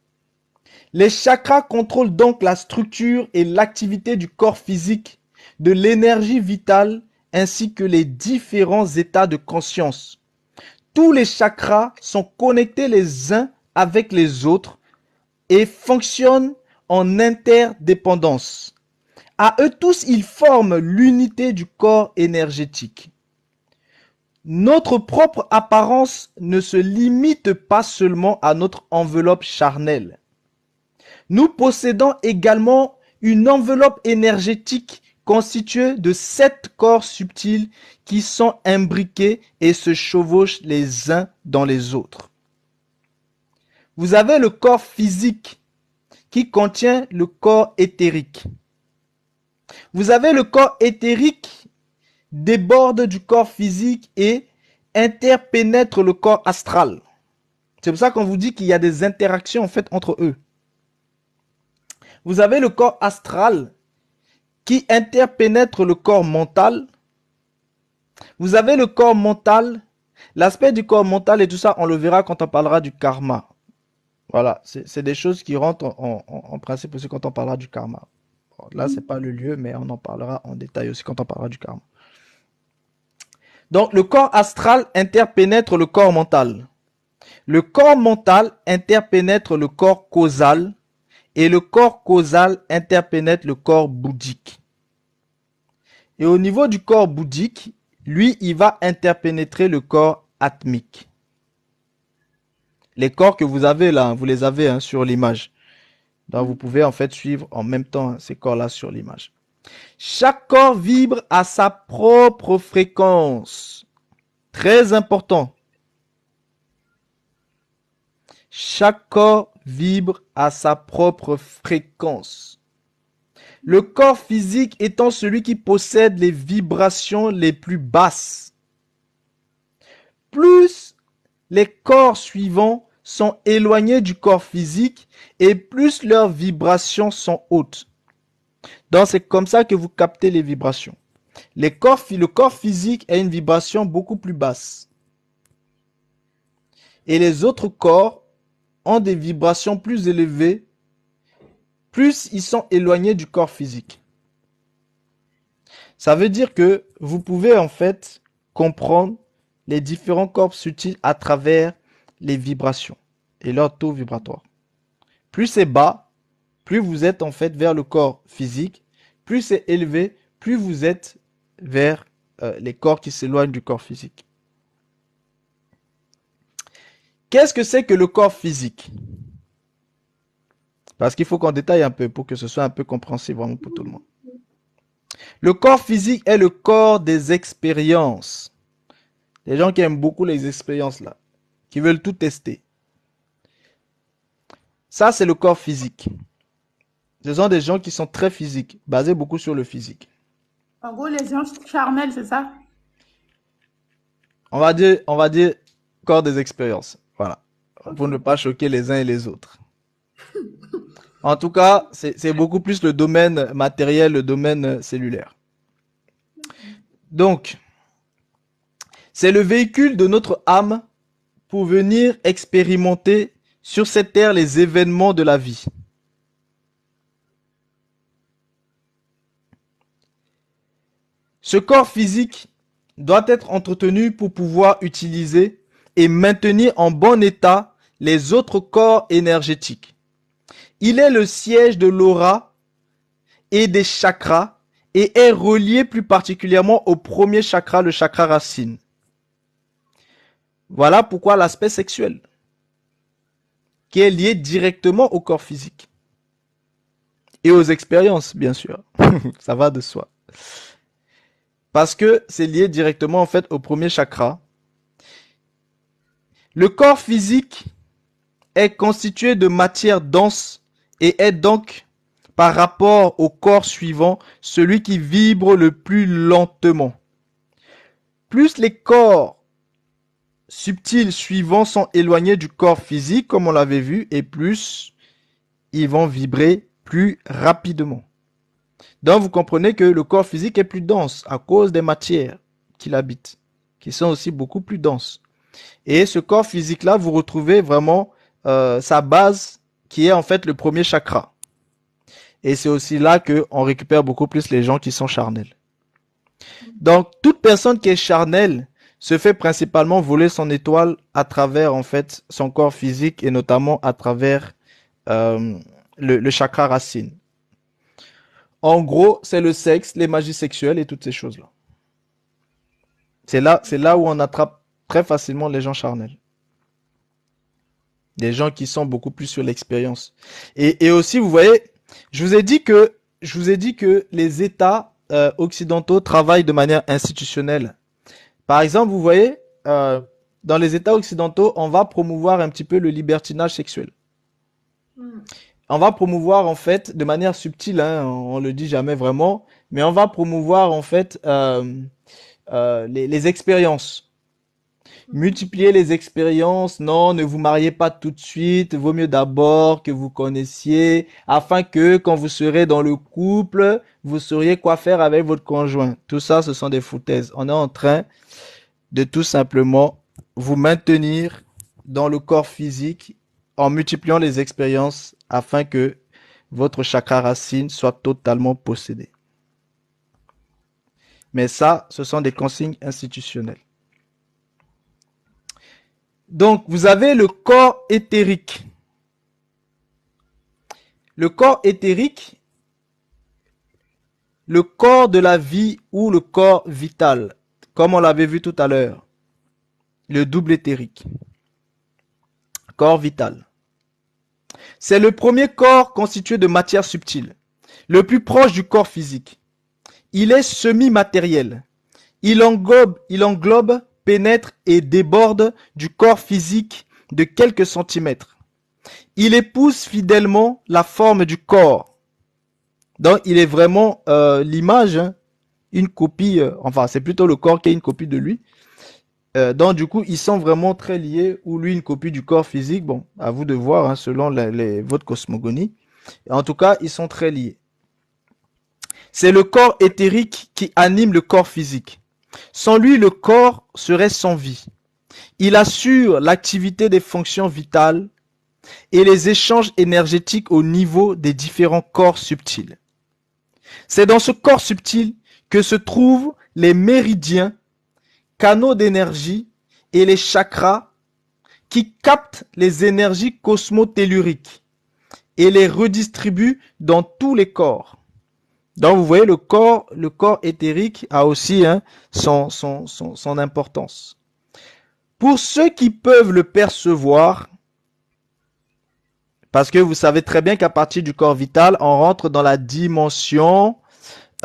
Les chakras contrôlent donc la structure et l'activité du corps physique, de l'énergie vitale, ainsi que les différents états de conscience. Tous les chakras sont connectés les uns avec les autres et fonctionnent en interdépendance. À eux tous, ils forment l'unité du corps énergétique. Notre propre apparence ne se limite pas seulement à notre enveloppe charnelle. Nous possédons également une enveloppe énergétique constituée de sept corps subtils qui sont imbriqués et se chevauchent les uns dans les autres. Vous avez le corps physique qui contient le corps éthérique. Vous avez le corps éthérique déborde du corps physique et interpénètre le corps astral. C'est pour ça qu'on vous dit qu'il y a des interactions en fait entre eux. Vous avez le corps astral qui interpénètre le corps mental. Vous avez le corps mental. L'aspect du corps mental et tout ça, on le verra quand on parlera du karma. Voilà, c'est des choses qui rentrent en, en, principe aussi quand on parlera du karma. Là, ce n'est pas le lieu, mais on en parlera en détail aussi quand on parlera du karma. Donc le corps astral interpénètre le corps mental. Le corps mental interpénètre le corps causal et le corps causal interpénètre le corps bouddhique. Et au niveau du corps bouddhique, lui, il va interpénétrer le corps atmique. Les corps que vous avez là, vous les avez hein, sur l'image. Donc vous pouvez en fait suivre en même temps ces corps-là sur l'image. Chaque corps vibre à sa propre fréquence. Très important. Chaque corps vibre à sa propre fréquence. Le corps physique étant celui qui possède les vibrations les plus basses. Plus les corps suivants sont éloignés du corps physique et plus leurs vibrations sont hautes. Donc c'est comme ça que vous captez les vibrations. corps, le corps physique a une vibration beaucoup plus basse. Et les autres corps ont des vibrations plus élevées, plus ils sont éloignés du corps physique. Ça veut dire que vous pouvez en fait comprendre les différents corps subtils à travers les vibrations et leur taux vibratoire. Plus c'est bas, plus vous êtes en fait vers le corps physique, plus c'est élevé, plus vous êtes vers euh, les corps qui s'éloignent du corps physique. Qu'est-ce que c'est que le corps physique Parce qu'il faut qu'on détaille un peu pour que ce soit un peu compréhensible vraiment pour tout le monde. Le corps physique est le corps des expériences. Les gens qui aiment beaucoup les expériences là, qui veulent tout tester. Ça, c'est le corps physique. Ce sont des gens qui sont très physiques, basés beaucoup sur le physique. En gros, les gens charnels, c'est ça On va dire, on va dire corps des expériences. Voilà. Pour ne pas choquer les uns et les autres. en tout cas, c'est beaucoup plus le domaine matériel, le domaine cellulaire. Donc, c'est le véhicule de notre âme pour venir expérimenter sur cette terre les événements de la vie. Ce corps physique doit être entretenu pour pouvoir utiliser et maintenir en bon état les autres corps énergétiques. Il est le siège de l'aura et des chakras et est relié plus particulièrement au premier chakra, le chakra racine. Voilà pourquoi l'aspect sexuel, qui est lié directement au corps physique et aux expériences, bien sûr. Ça va de soi parce que c'est lié directement en fait au premier chakra. Le corps physique est constitué de matière dense et est donc par rapport au corps suivant celui qui vibre le plus lentement. Plus les corps subtils suivants sont éloignés du corps physique comme on l'avait vu et plus ils vont vibrer plus rapidement. Donc, vous comprenez que le corps physique est plus dense à cause des matières qui l'habitent, qui sont aussi beaucoup plus denses. Et ce corps physique-là, vous retrouvez vraiment euh, sa base qui est en fait le premier chakra. Et c'est aussi là qu'on récupère beaucoup plus les gens qui sont charnels. Donc, toute personne qui est charnelle se fait principalement voler son étoile à travers en fait son corps physique et notamment à travers euh, le chakra racine. En gros, c'est le sexe, les magies sexuelles et toutes ces choses-là. C'est là, c'est là où on attrape très facilement les gens charnels. Des gens qui sont beaucoup plus sur l'expérience. Et, aussi, vous voyez, je vous ai dit que, je vous ai dit que les États euh, occidentaux travaillent de manière institutionnelle. Par exemple, vous voyez, euh, dans les États occidentaux, on va promouvoir un petit peu le libertinage sexuel. Hmm on va promouvoir en fait de manière subtile, hein, on, le dit jamais vraiment, mais on va promouvoir en fait euh, euh, les, expériences. Mhm. Multiplier les expériences. Non, ne vous mariez pas tout de suite. Vaut mieux d'abord que vous connaissiez, afin que quand vous serez dans le couple, vous sauriez quoi faire avec votre conjoint. Tout ça, ce sont des foutaises. On est en train de tout simplement vous maintenir dans le corps physique en multipliant les expériences afin que votre chakra racine soit totalement possédé. Mais ça, ce sont des consignes institutionnelles. Donc, vous avez le corps éthérique. Le corps éthérique, le corps de la vie ou le corps vital, comme on l'avait vu tout à l'heure, le double éthérique, corps vital. C'est le premier corps constitué de matière subtile, le plus proche du corps physique. Il est semi-matériel. Il englobe, il englobe, pénètre et déborde du corps physique de quelques centimètres. Il épouse fidèlement la forme du corps. Donc il est vraiment euh, l'image, hein, une copie, euh, enfin c'est plutôt le corps qui est une copie de lui. Euh, donc du coup, ils sont vraiment très liés, ou lui une copie du corps physique, bon, à vous de voir, hein, selon les, votre cosmogonie. En tout cas, ils sont très liés. C'est le corps éthérique qui anime le corps physique. Sans lui, le corps serait sans vie. Il assure l'activité des fonctions vitales et les échanges énergétiques au niveau des différents corps subtils. C'est dans ce corps subtil que se trouvent les méridiens canaux d'énergie et les chakras qui captent les énergies cosmotelluriques et les redistribuent dans tous les corps. Donc vous voyez, le corps, le corps éthérique a aussi hein, son, son, importance. Pour ceux qui peuvent le percevoir, parce que vous savez très bien qu'à partir du corps vital, on rentre dans la dimension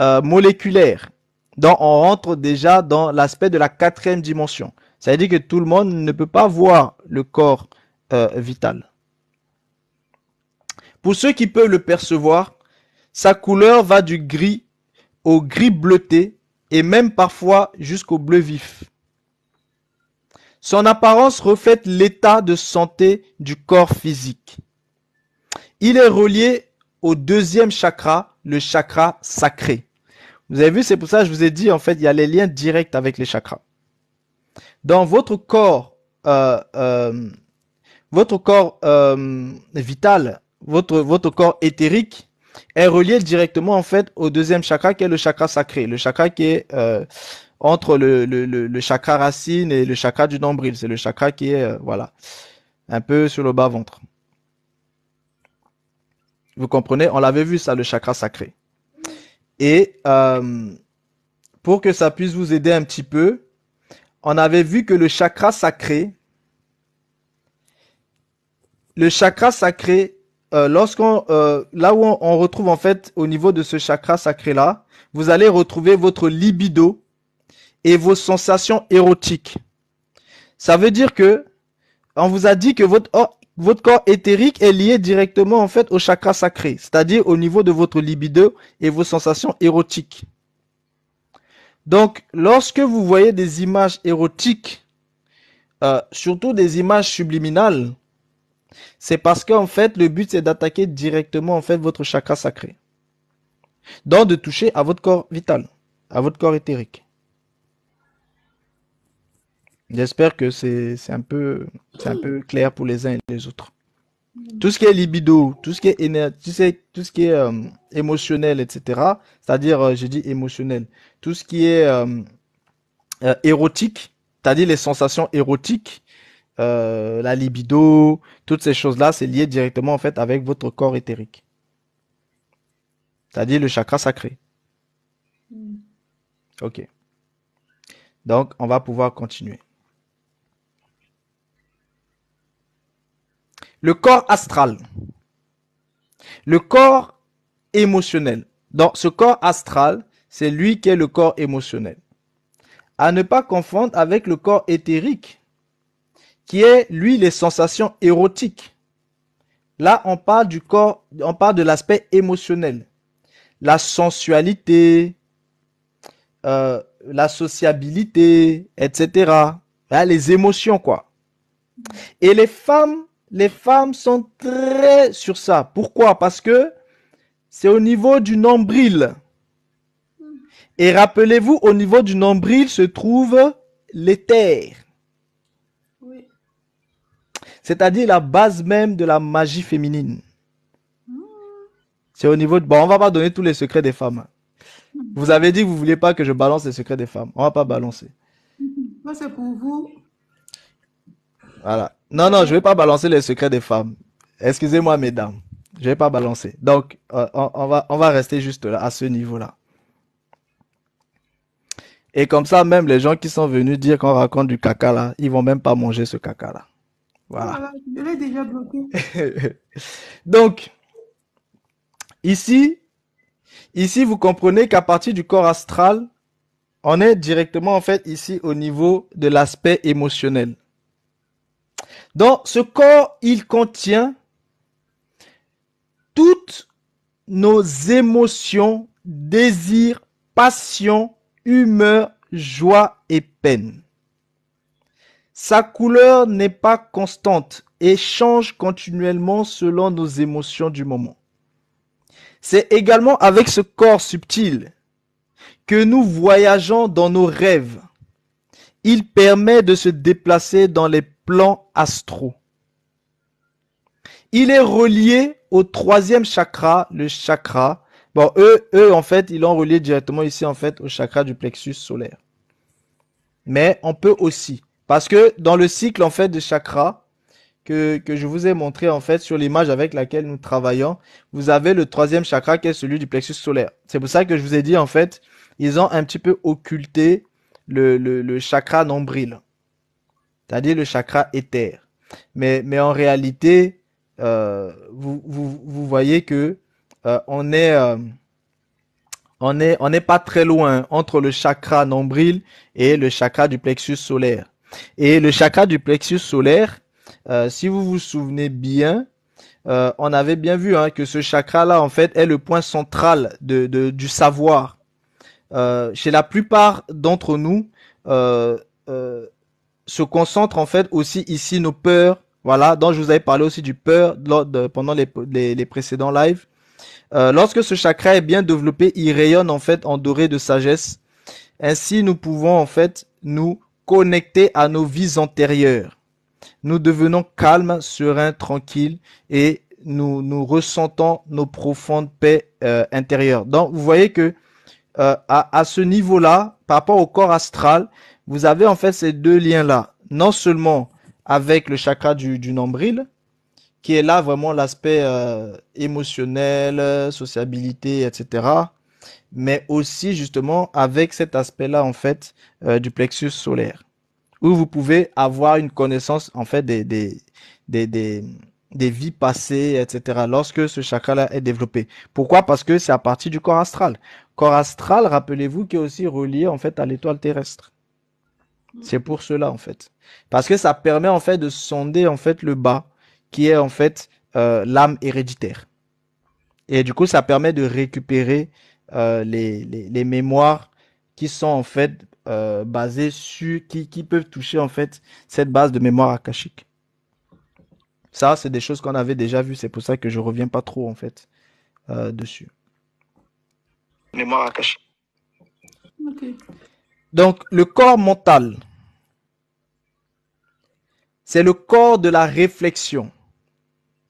euh, moléculaire. Donc on rentre déjà dans l'aspect de la quatrième dimension. cest à dire que tout le monde ne peut pas voir le corps euh, vital. Pour ceux qui peuvent le percevoir, sa couleur va du gris au gris bleuté et même parfois jusqu'au bleu vif. Son apparence reflète l'état de santé du corps physique. Il est relié au deuxième chakra, le chakra sacré. Vous avez vu, c'est pour ça que je vous ai dit, en fait, il y a les liens directs avec les chakras. Dans votre corps, euh, euh, votre corps euh, vital, votre, votre corps éthérique est relié directement, en fait, au deuxième chakra qui est le chakra sacré, le chakra qui est entre le, chakra racine et le chakra du nombril. C'est le chakra qui est, voilà, un peu sur le bas-ventre. Vous comprenez On l'avait vu ça, le chakra sacré. Et euh, pour que ça puisse vous aider un petit peu, on avait vu que le chakra sacré, le chakra sacré, euh, lorsqu'on, euh, là où on, on, retrouve en fait au niveau de ce chakra sacré là, vous allez retrouver votre libido et vos sensations érotiques. Ça veut dire que on vous a dit que votre oh, votre corps éthérique est lié directement en fait au chakra sacré, c'est-à-dire au niveau de votre libido et vos sensations érotiques. Donc, lorsque vous voyez des images érotiques, euh, surtout des images subliminales, c'est parce qu'en fait, le but c'est d'attaquer directement en fait votre chakra sacré. Donc de toucher à votre corps vital, à votre corps éthérique. J'espère que c'est un, peu, clair pour les uns et les autres. Tout ce qui est libido, tout ce qui est tout ce qui est euh, émotionnel, etc. C'est-à-dire, euh, j'ai dit émotionnel. Tout ce qui est euh, érotique, c'est-à-dire les sensations érotiques, la libido, toutes ces choses-là, c'est lié directement en fait avec votre corps éthérique. C'est-à-dire le chakra sacré. Mm. Ok. Donc, on va pouvoir continuer. le corps astral, le corps émotionnel. Donc ce corps astral, c'est lui qui est le corps émotionnel. À ne pas confondre avec le corps éthérique, qui est lui les sensations érotiques. Là, on parle du corps, on parle de l'aspect émotionnel, la sensualité, euh, la sociabilité, etc. Hein, les émotions, quoi. Et les femmes les femmes sont très sur ça. Pourquoi Parce que c'est au niveau du nombril. Et rappelez-vous, au niveau du nombril se trouve l'éther. Oui. C'est-à-dire la base même de la magie féminine. Hmm. C'est au niveau de... Bon, on va pas donner tous les secrets des femmes. Hmm. Vous avez dit que vous voulez pas que je balance les secrets des femmes. On va pas balancer. Moi, c'est pour vous. Voilà. Non, non, je vais pas balancer les secrets des femmes. Excusez-moi, mesdames. Je vais pas balancer. Donc, euh, on, va, on va rester juste là, à ce niveau-là. Et comme ça, même les gens qui sont venus dire qu'on raconte du caca là, ils vont même pas manger ce caca là. Voilà. Ah, je déjà bloqué. Donc, ici, ici, vous comprenez qu'à partir du corps astral, on est directement en fait ici au niveau de l'aspect émotionnel. Dans ce corps, il contient toutes nos émotions, désirs, passions, humeurs, joie et peine. Sa couleur n'est pas constante et change continuellement selon nos émotions du moment. C'est également avec ce corps subtil que nous voyageons dans nos rêves. Il permet de se déplacer dans les Plan astro. Il est relié au troisième chakra, le chakra. Bon, eux, eux, en fait, ils l'ont relié directement ici, en fait, au chakra du plexus solaire. Mais on peut aussi. Parce que dans le cycle, en fait, de chakra, que, que je vous ai montré, en fait, sur l'image avec laquelle nous travaillons, vous avez le troisième chakra qui est celui du plexus solaire. C'est pour ça que je vous ai dit, en fait, ils ont un petit peu occulté le, le, le chakra nombril c'est-à-dire le chakra éther. Mais, mais en réalité, euh, vous, vous, vous, voyez que euh, on est euh, on est on n'est pas très loin entre le chakra nombril et le chakra du plexus solaire. Et le chakra du plexus solaire, si vous vous souvenez bien, on avait bien vu hein, que ce chakra-là, en fait, est le point central de, du savoir. chez la plupart d'entre nous, euh, se concentre en fait aussi ici nos peurs, voilà, dont je vous avais parlé aussi du peur pendant les, les, précédents lives. Euh, lorsque ce chakra est bien développé, il rayonne en fait en doré de sagesse. Ainsi, nous pouvons en fait nous connecter à nos vies antérieures. Nous devenons calmes, sereins, tranquilles et nous, nous ressentons nos profondes paix euh, intérieures. Donc, vous voyez que euh, à, ce niveau-là, par rapport au corps astral, vous avez en fait ces deux liens-là. Non seulement avec le chakra du, nombril, qui est là vraiment l'aspect euh, émotionnel, sociabilité, etc. Mais aussi justement avec cet aspect-là en fait euh, du plexus solaire, où vous pouvez avoir une connaissance en fait des, des, des, des vies passées, etc. Lorsque ce chakra-là est développé. Pourquoi Parce que c'est à partir du corps astral. Corps astral, rappelez-vous, qui est aussi relié en fait à l'étoile terrestre. Mm. C'est pour cela en fait, parce que ça permet en fait de sonder en fait le bas, qui est en fait euh, l'âme héréditaire. Et du coup, ça permet de récupérer euh, les, les, mémoires qui sont en fait euh, basées sur qui, qui peuvent toucher en fait cette base de mémoire akashique. Ça, c'est des choses qu'on avait déjà vues. C'est pour ça que je ne reviens pas trop en fait dessus. Mémoire akashique. Donc, le corps mental c'est le corps de la réflexion.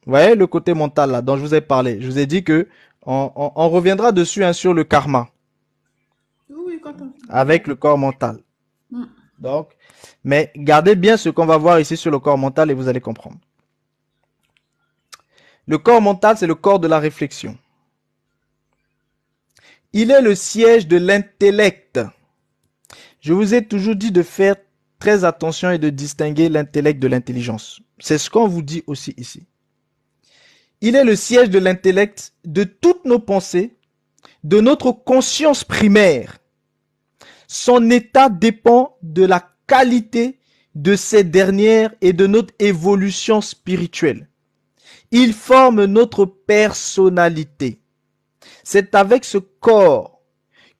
Vous voyez le côté mental là dont je vous ai parlé. Je vous ai dit que on, reviendra dessus hein, sur le karma. Oui, quand Avec le corps mental. Mm. Donc, mais gardez bien ce qu'on va voir ici sur le corps mental et vous allez comprendre. Le corps mental, c'est le corps de la réflexion. Il est le siège de l'intellect. Je vous ai toujours dit de faire très attention et de distinguer l'intellect de l'intelligence. C'est ce qu'on vous dit aussi ici. Il est le siège de l'intellect, de toutes nos pensées, de notre conscience primaire. Son état dépend de la qualité de ces dernières et de notre évolution spirituelle. Il forme notre personnalité. C'est avec ce corps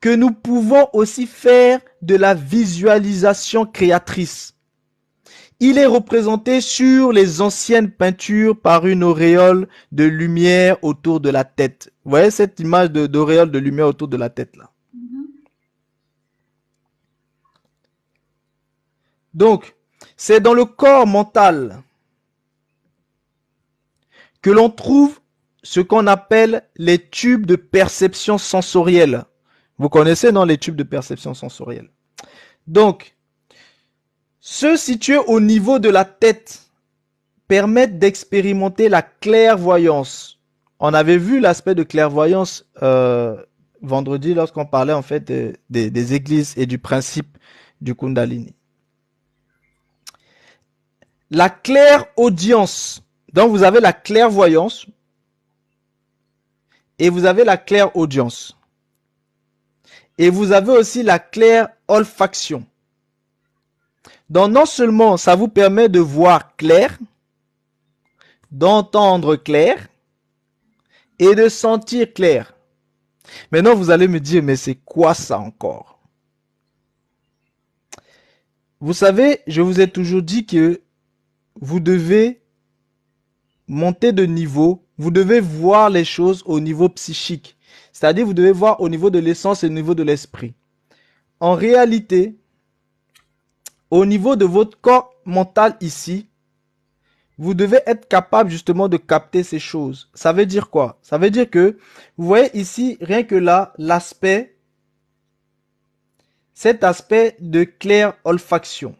que nous pouvons aussi faire de la visualisation créatrice. Il est représenté sur les anciennes peintures par une auréole de lumière autour de la tête. Vous voyez cette image d'auréole de, de, lumière autour de la tête là. Mm-hmm. Donc, c'est dans le corps mental que l'on trouve ce qu'on appelle les tubes de perception sensorielle. Vous connaissez, non, les tubes de perception sensorielle. Donc, ceux situés au niveau de la tête permettent d'expérimenter la clairvoyance. On avait vu l'aspect de clairvoyance euh, vendredi lorsqu'on parlait en fait des églises et du principe du Kundalini. La claire audience. Donc vous avez la clairvoyance et vous avez la claire audience. Et vous avez aussi la claire olfaction. Donc non seulement ça vous permet de voir clair, d'entendre clair et de sentir clair. Maintenant, vous allez me dire, mais c'est quoi ça encore Vous savez, je vous ai toujours dit que vous devez monter de niveau, vous devez voir les choses au niveau psychique. C'est-à-dire, vous devez voir au niveau de l'essence et au niveau de l'esprit. En réalité, au niveau de votre corps mental ici, vous devez être capable justement de capter ces choses. Ça veut dire quoi Ça veut dire que, vous voyez ici, rien que là, l'aspect, cet aspect de claire olfaction.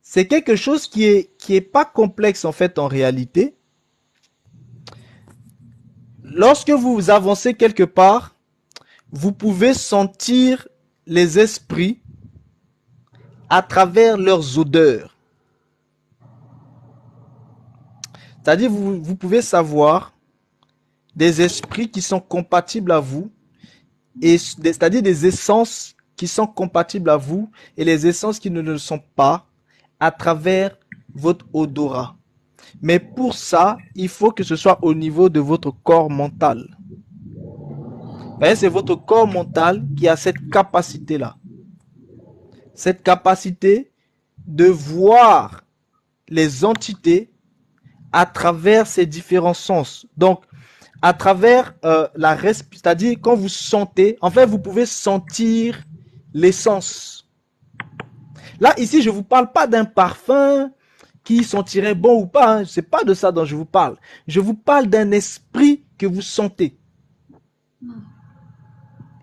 C'est quelque chose qui est, qui est pas complexe en fait en réalité, lorsque vous avancez quelque part, vous pouvez sentir les esprits à travers leurs odeurs. C'est-à-dire, vous, vous pouvez savoir des esprits qui sont compatibles à vous, et c'est-à-dire des essences qui sont compatibles à vous et les essences qui ne le sont pas à travers votre odorat. Mais pour ça, il faut que ce soit au niveau de votre corps mental. C'est votre corps mental qui a cette capacité-là. Cette capacité de voir les entités à travers ces différents sens. Donc, à travers euh, la respiration, c'est-à-dire quand vous sentez, en fait, vous pouvez sentir l'essence. Là, ici, je ne vous parle pas d'un parfum, qui sentirait bon ou pas. Hein. C'est pas de ça dont je vous parle. Je vous parle d'un esprit que vous sentez.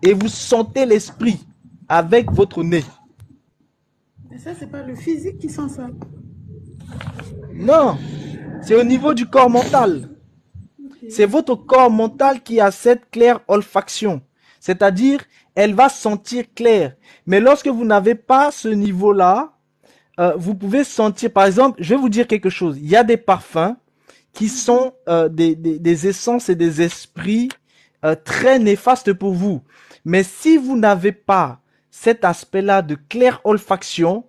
Et vous sentez l'esprit avec votre nez. Mais ça, c'est pas le physique qui sent ça. Non, c'est au niveau du corps mental. C'est votre corps mental qui a cette claire olfaction. C'est-à-dire, elle va sentir clair. Mais lorsque vous n'avez pas ce niveau-là, euh, vous pouvez sentir, par exemple, je vais vous dire quelque chose. Il y a des parfums qui sont euh, des, des, essences et des esprits euh, très néfastes pour vous. Mais si vous n'avez pas cet aspect-là de claire olfaction,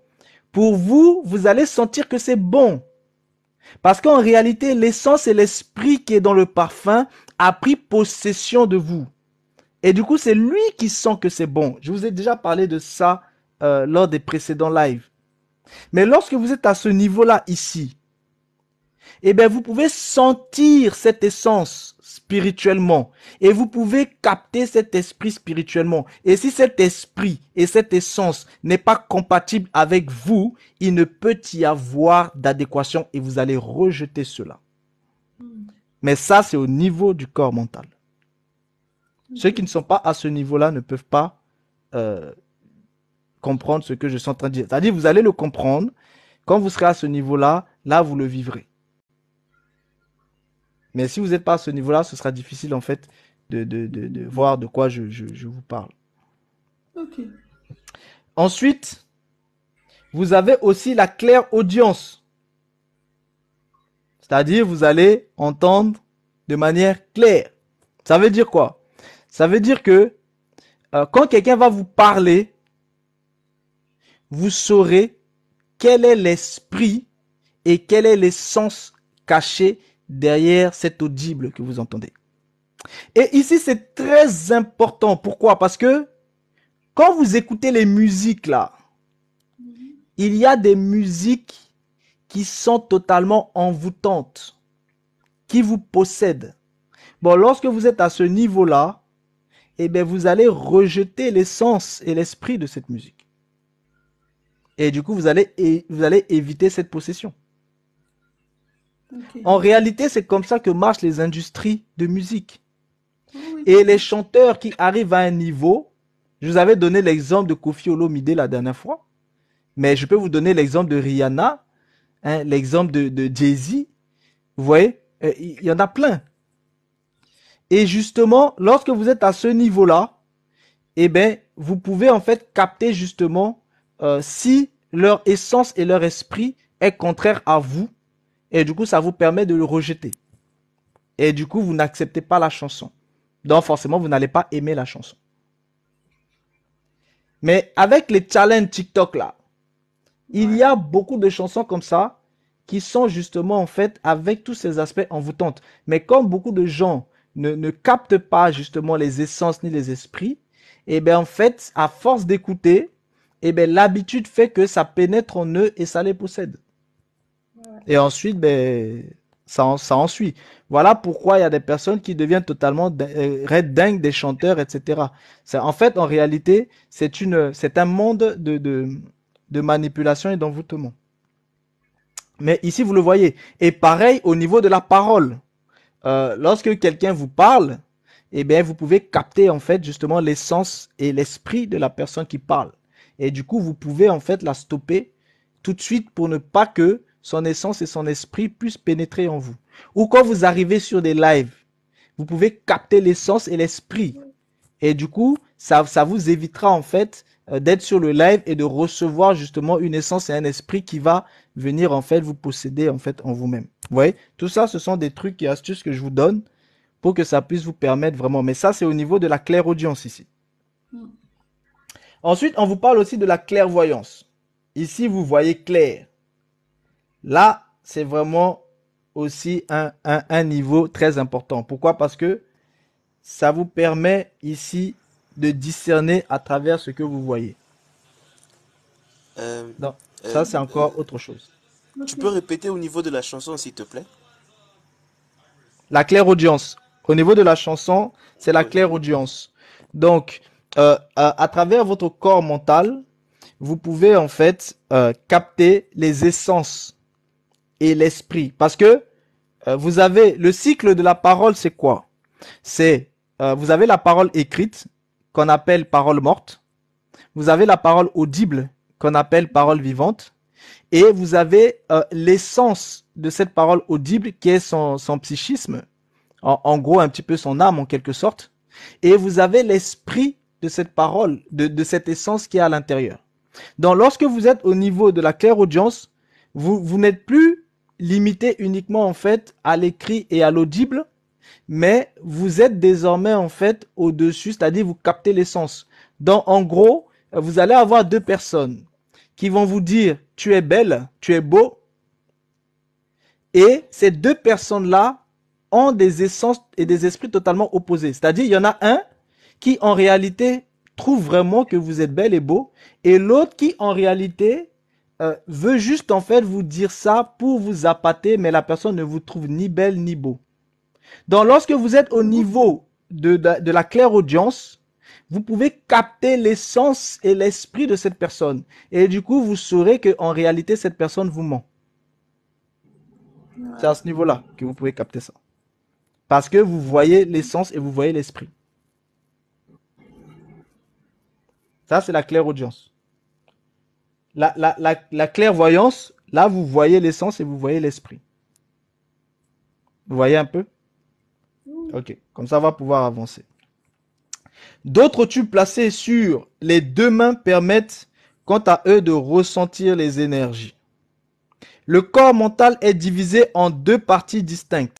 pour vous, vous allez sentir que c'est bon. Parce qu'en réalité, l'essence et l'esprit qui est dans le parfum a pris possession de vous. Et du coup, c'est lui qui sent que c'est bon. Je vous ai déjà parlé de ça lors des précédents lives. Mais lorsque vous êtes à ce niveau-là ici, eh bien, vous pouvez sentir cette essence spirituellement et vous pouvez capter cet esprit spirituellement. Et si cet esprit et cette essence n'est pas compatible avec vous, il ne peut y avoir d'adéquation et vous allez rejeter cela. Mais ça, c'est au niveau du corps mental. Ceux qui ne sont pas à ce niveau-là ne peuvent pas euh, comprendre ce que je suis en train de dire. C'est-à-dire, vous allez le comprendre. Quand vous serez à ce niveau-là, là, vous le vivrez. Mais si vous n'êtes pas à ce niveau-là, ce sera difficile, en fait, de, voir de quoi je, vous parle. Ok. Ensuite, vous avez aussi la claire audience. C'est-à-dire, vous allez entendre de manière claire. Ça veut dire quoi Ça veut dire que euh, quand quelqu'un va vous parler, vous saurez quel est l'esprit et quel est l'essence cachée derrière cet audible que vous entendez. Et ici, c'est très important. Pourquoi Parce que quand vous écoutez les musiques là, il y a des musiques qui sont totalement envoûtantes, qui vous possèdent. Bon, lorsque vous êtes à ce niveau-là, eh bien, vous allez rejeter l'essence et l'esprit de cette musique. Et du coup, vous allez, vous allez éviter cette possession. En réalité, c'est comme ça que marchent les industries de musique. Et les chanteurs qui arrivent à un niveau, je vous avais donné l'exemple de Kofi Olomide la dernière fois, mais je peux vous donner l'exemple de Rihanna, hein, l'exemple de, Jay-Z. Vous voyez, euh, il y, en a plein. Et justement, lorsque vous êtes à ce niveau-là, eh ben, vous pouvez en fait capter justement euh, si leur essence et leur esprit est contraire à vous, et du coup, ça vous permet de le rejeter. Et du coup, vous n'acceptez pas la chanson. Donc, forcément, vous n'allez pas aimer la chanson. Mais avec les challenges TikTok là, il y a beaucoup de chansons comme ça qui sont justement en fait avec tous ces aspects envoûtantes. Mais comme beaucoup de gens ne, ne captent pas justement les essences ni les esprits, et eh bien en fait, à force d'écouter, et eh ben, l'habitude fait que ça pénètre en eux et ça les possède. Et ensuite, ben, ça, en, suit. Voilà pourquoi il y a des personnes qui deviennent totalement euh, dingues des chanteurs, etc. en fait, en réalité, c'est une, c'est un monde de, de, manipulation et d'envoûtement. Mais ici, vous le voyez. Et pareil au niveau de la parole. Euh, lorsque quelqu'un vous parle, eh bien, vous pouvez capter en fait justement l'essence et l'esprit de la personne qui parle. Et du coup, vous pouvez en fait la stopper tout de suite pour ne pas que son essence et son esprit puissent pénétrer en vous. Ou quand vous arrivez sur des lives, vous pouvez capter l'essence et l'esprit. Et du coup, ça, vous évitera en fait euh, d'être sur le live et de recevoir justement une essence et un esprit qui va venir en fait vous posséder en fait en vous-même. Vous voyez, tout ça, ce sont des trucs et astuces que je vous donne pour que ça puisse vous permettre vraiment. Mais ça, c'est au niveau de la claire audience ici. Mm. Ensuite, on vous parle aussi de la clairvoyance. Ici, vous voyez clair. Là, c'est vraiment aussi un, un, niveau très important. Pourquoi Parce que ça vous permet ici de discerner à travers ce que vous voyez. Euh, non, euh, ça, c'est encore euh, autre chose. Tu peux répéter au niveau de la chanson, s'il te plaît La claire audience. Au niveau de la chanson, c'est la claire audience. Donc, euh, à, travers votre corps mental, vous pouvez en fait euh, capter les essences et l'esprit. Parce que euh, vous avez le cycle de la parole, c'est quoi C'est vous avez la parole écrite qu'on appelle parole morte. Vous avez la parole audible qu'on appelle parole vivante. Et vous avez l'essence de cette parole audible qui est son, psychisme, en, en gros un petit peu son âme en quelque sorte. Et vous avez l'esprit de cette parole, de, cette essence qui est à l'intérieur. Donc lorsque vous êtes au niveau de la claire audience, vous, vous n'êtes plus limité uniquement en fait à l'écrit et à l'audible, mais vous êtes désormais en fait au-dessus, c'est-à-dire vous captez l'essence. Donc en gros, vous allez avoir deux personnes qui vont vous dire tu es belle, tu es beau. Et ces deux personnes-là ont des essences et des esprits totalement opposés. C'est-à-dire, il y en a un qui en réalité trouve vraiment que vous êtes bel et beau, et l'autre qui en réalité euh, veut juste en fait vous dire ça pour vous appâter, mais la personne ne vous trouve ni belle ni beau. Donc lorsque vous êtes au niveau de, de la claire audience, vous pouvez capter l'essence et l'esprit de cette personne. Et du coup, vous saurez qu'en réalité, cette personne vous ment. C'est à ce niveau-là que vous pouvez capter ça. Parce que vous voyez l'essence et vous voyez l'esprit. Ça, c'est la claire audience. La, la, la, clairvoyance, là, vous voyez l'essence et vous voyez l'esprit. Vous voyez un peu Ok, comme ça, on va pouvoir avancer. D'autres tubes placés sur les deux mains permettent, quant à eux, de ressentir les énergies. Le corps mental est divisé en deux parties distinctes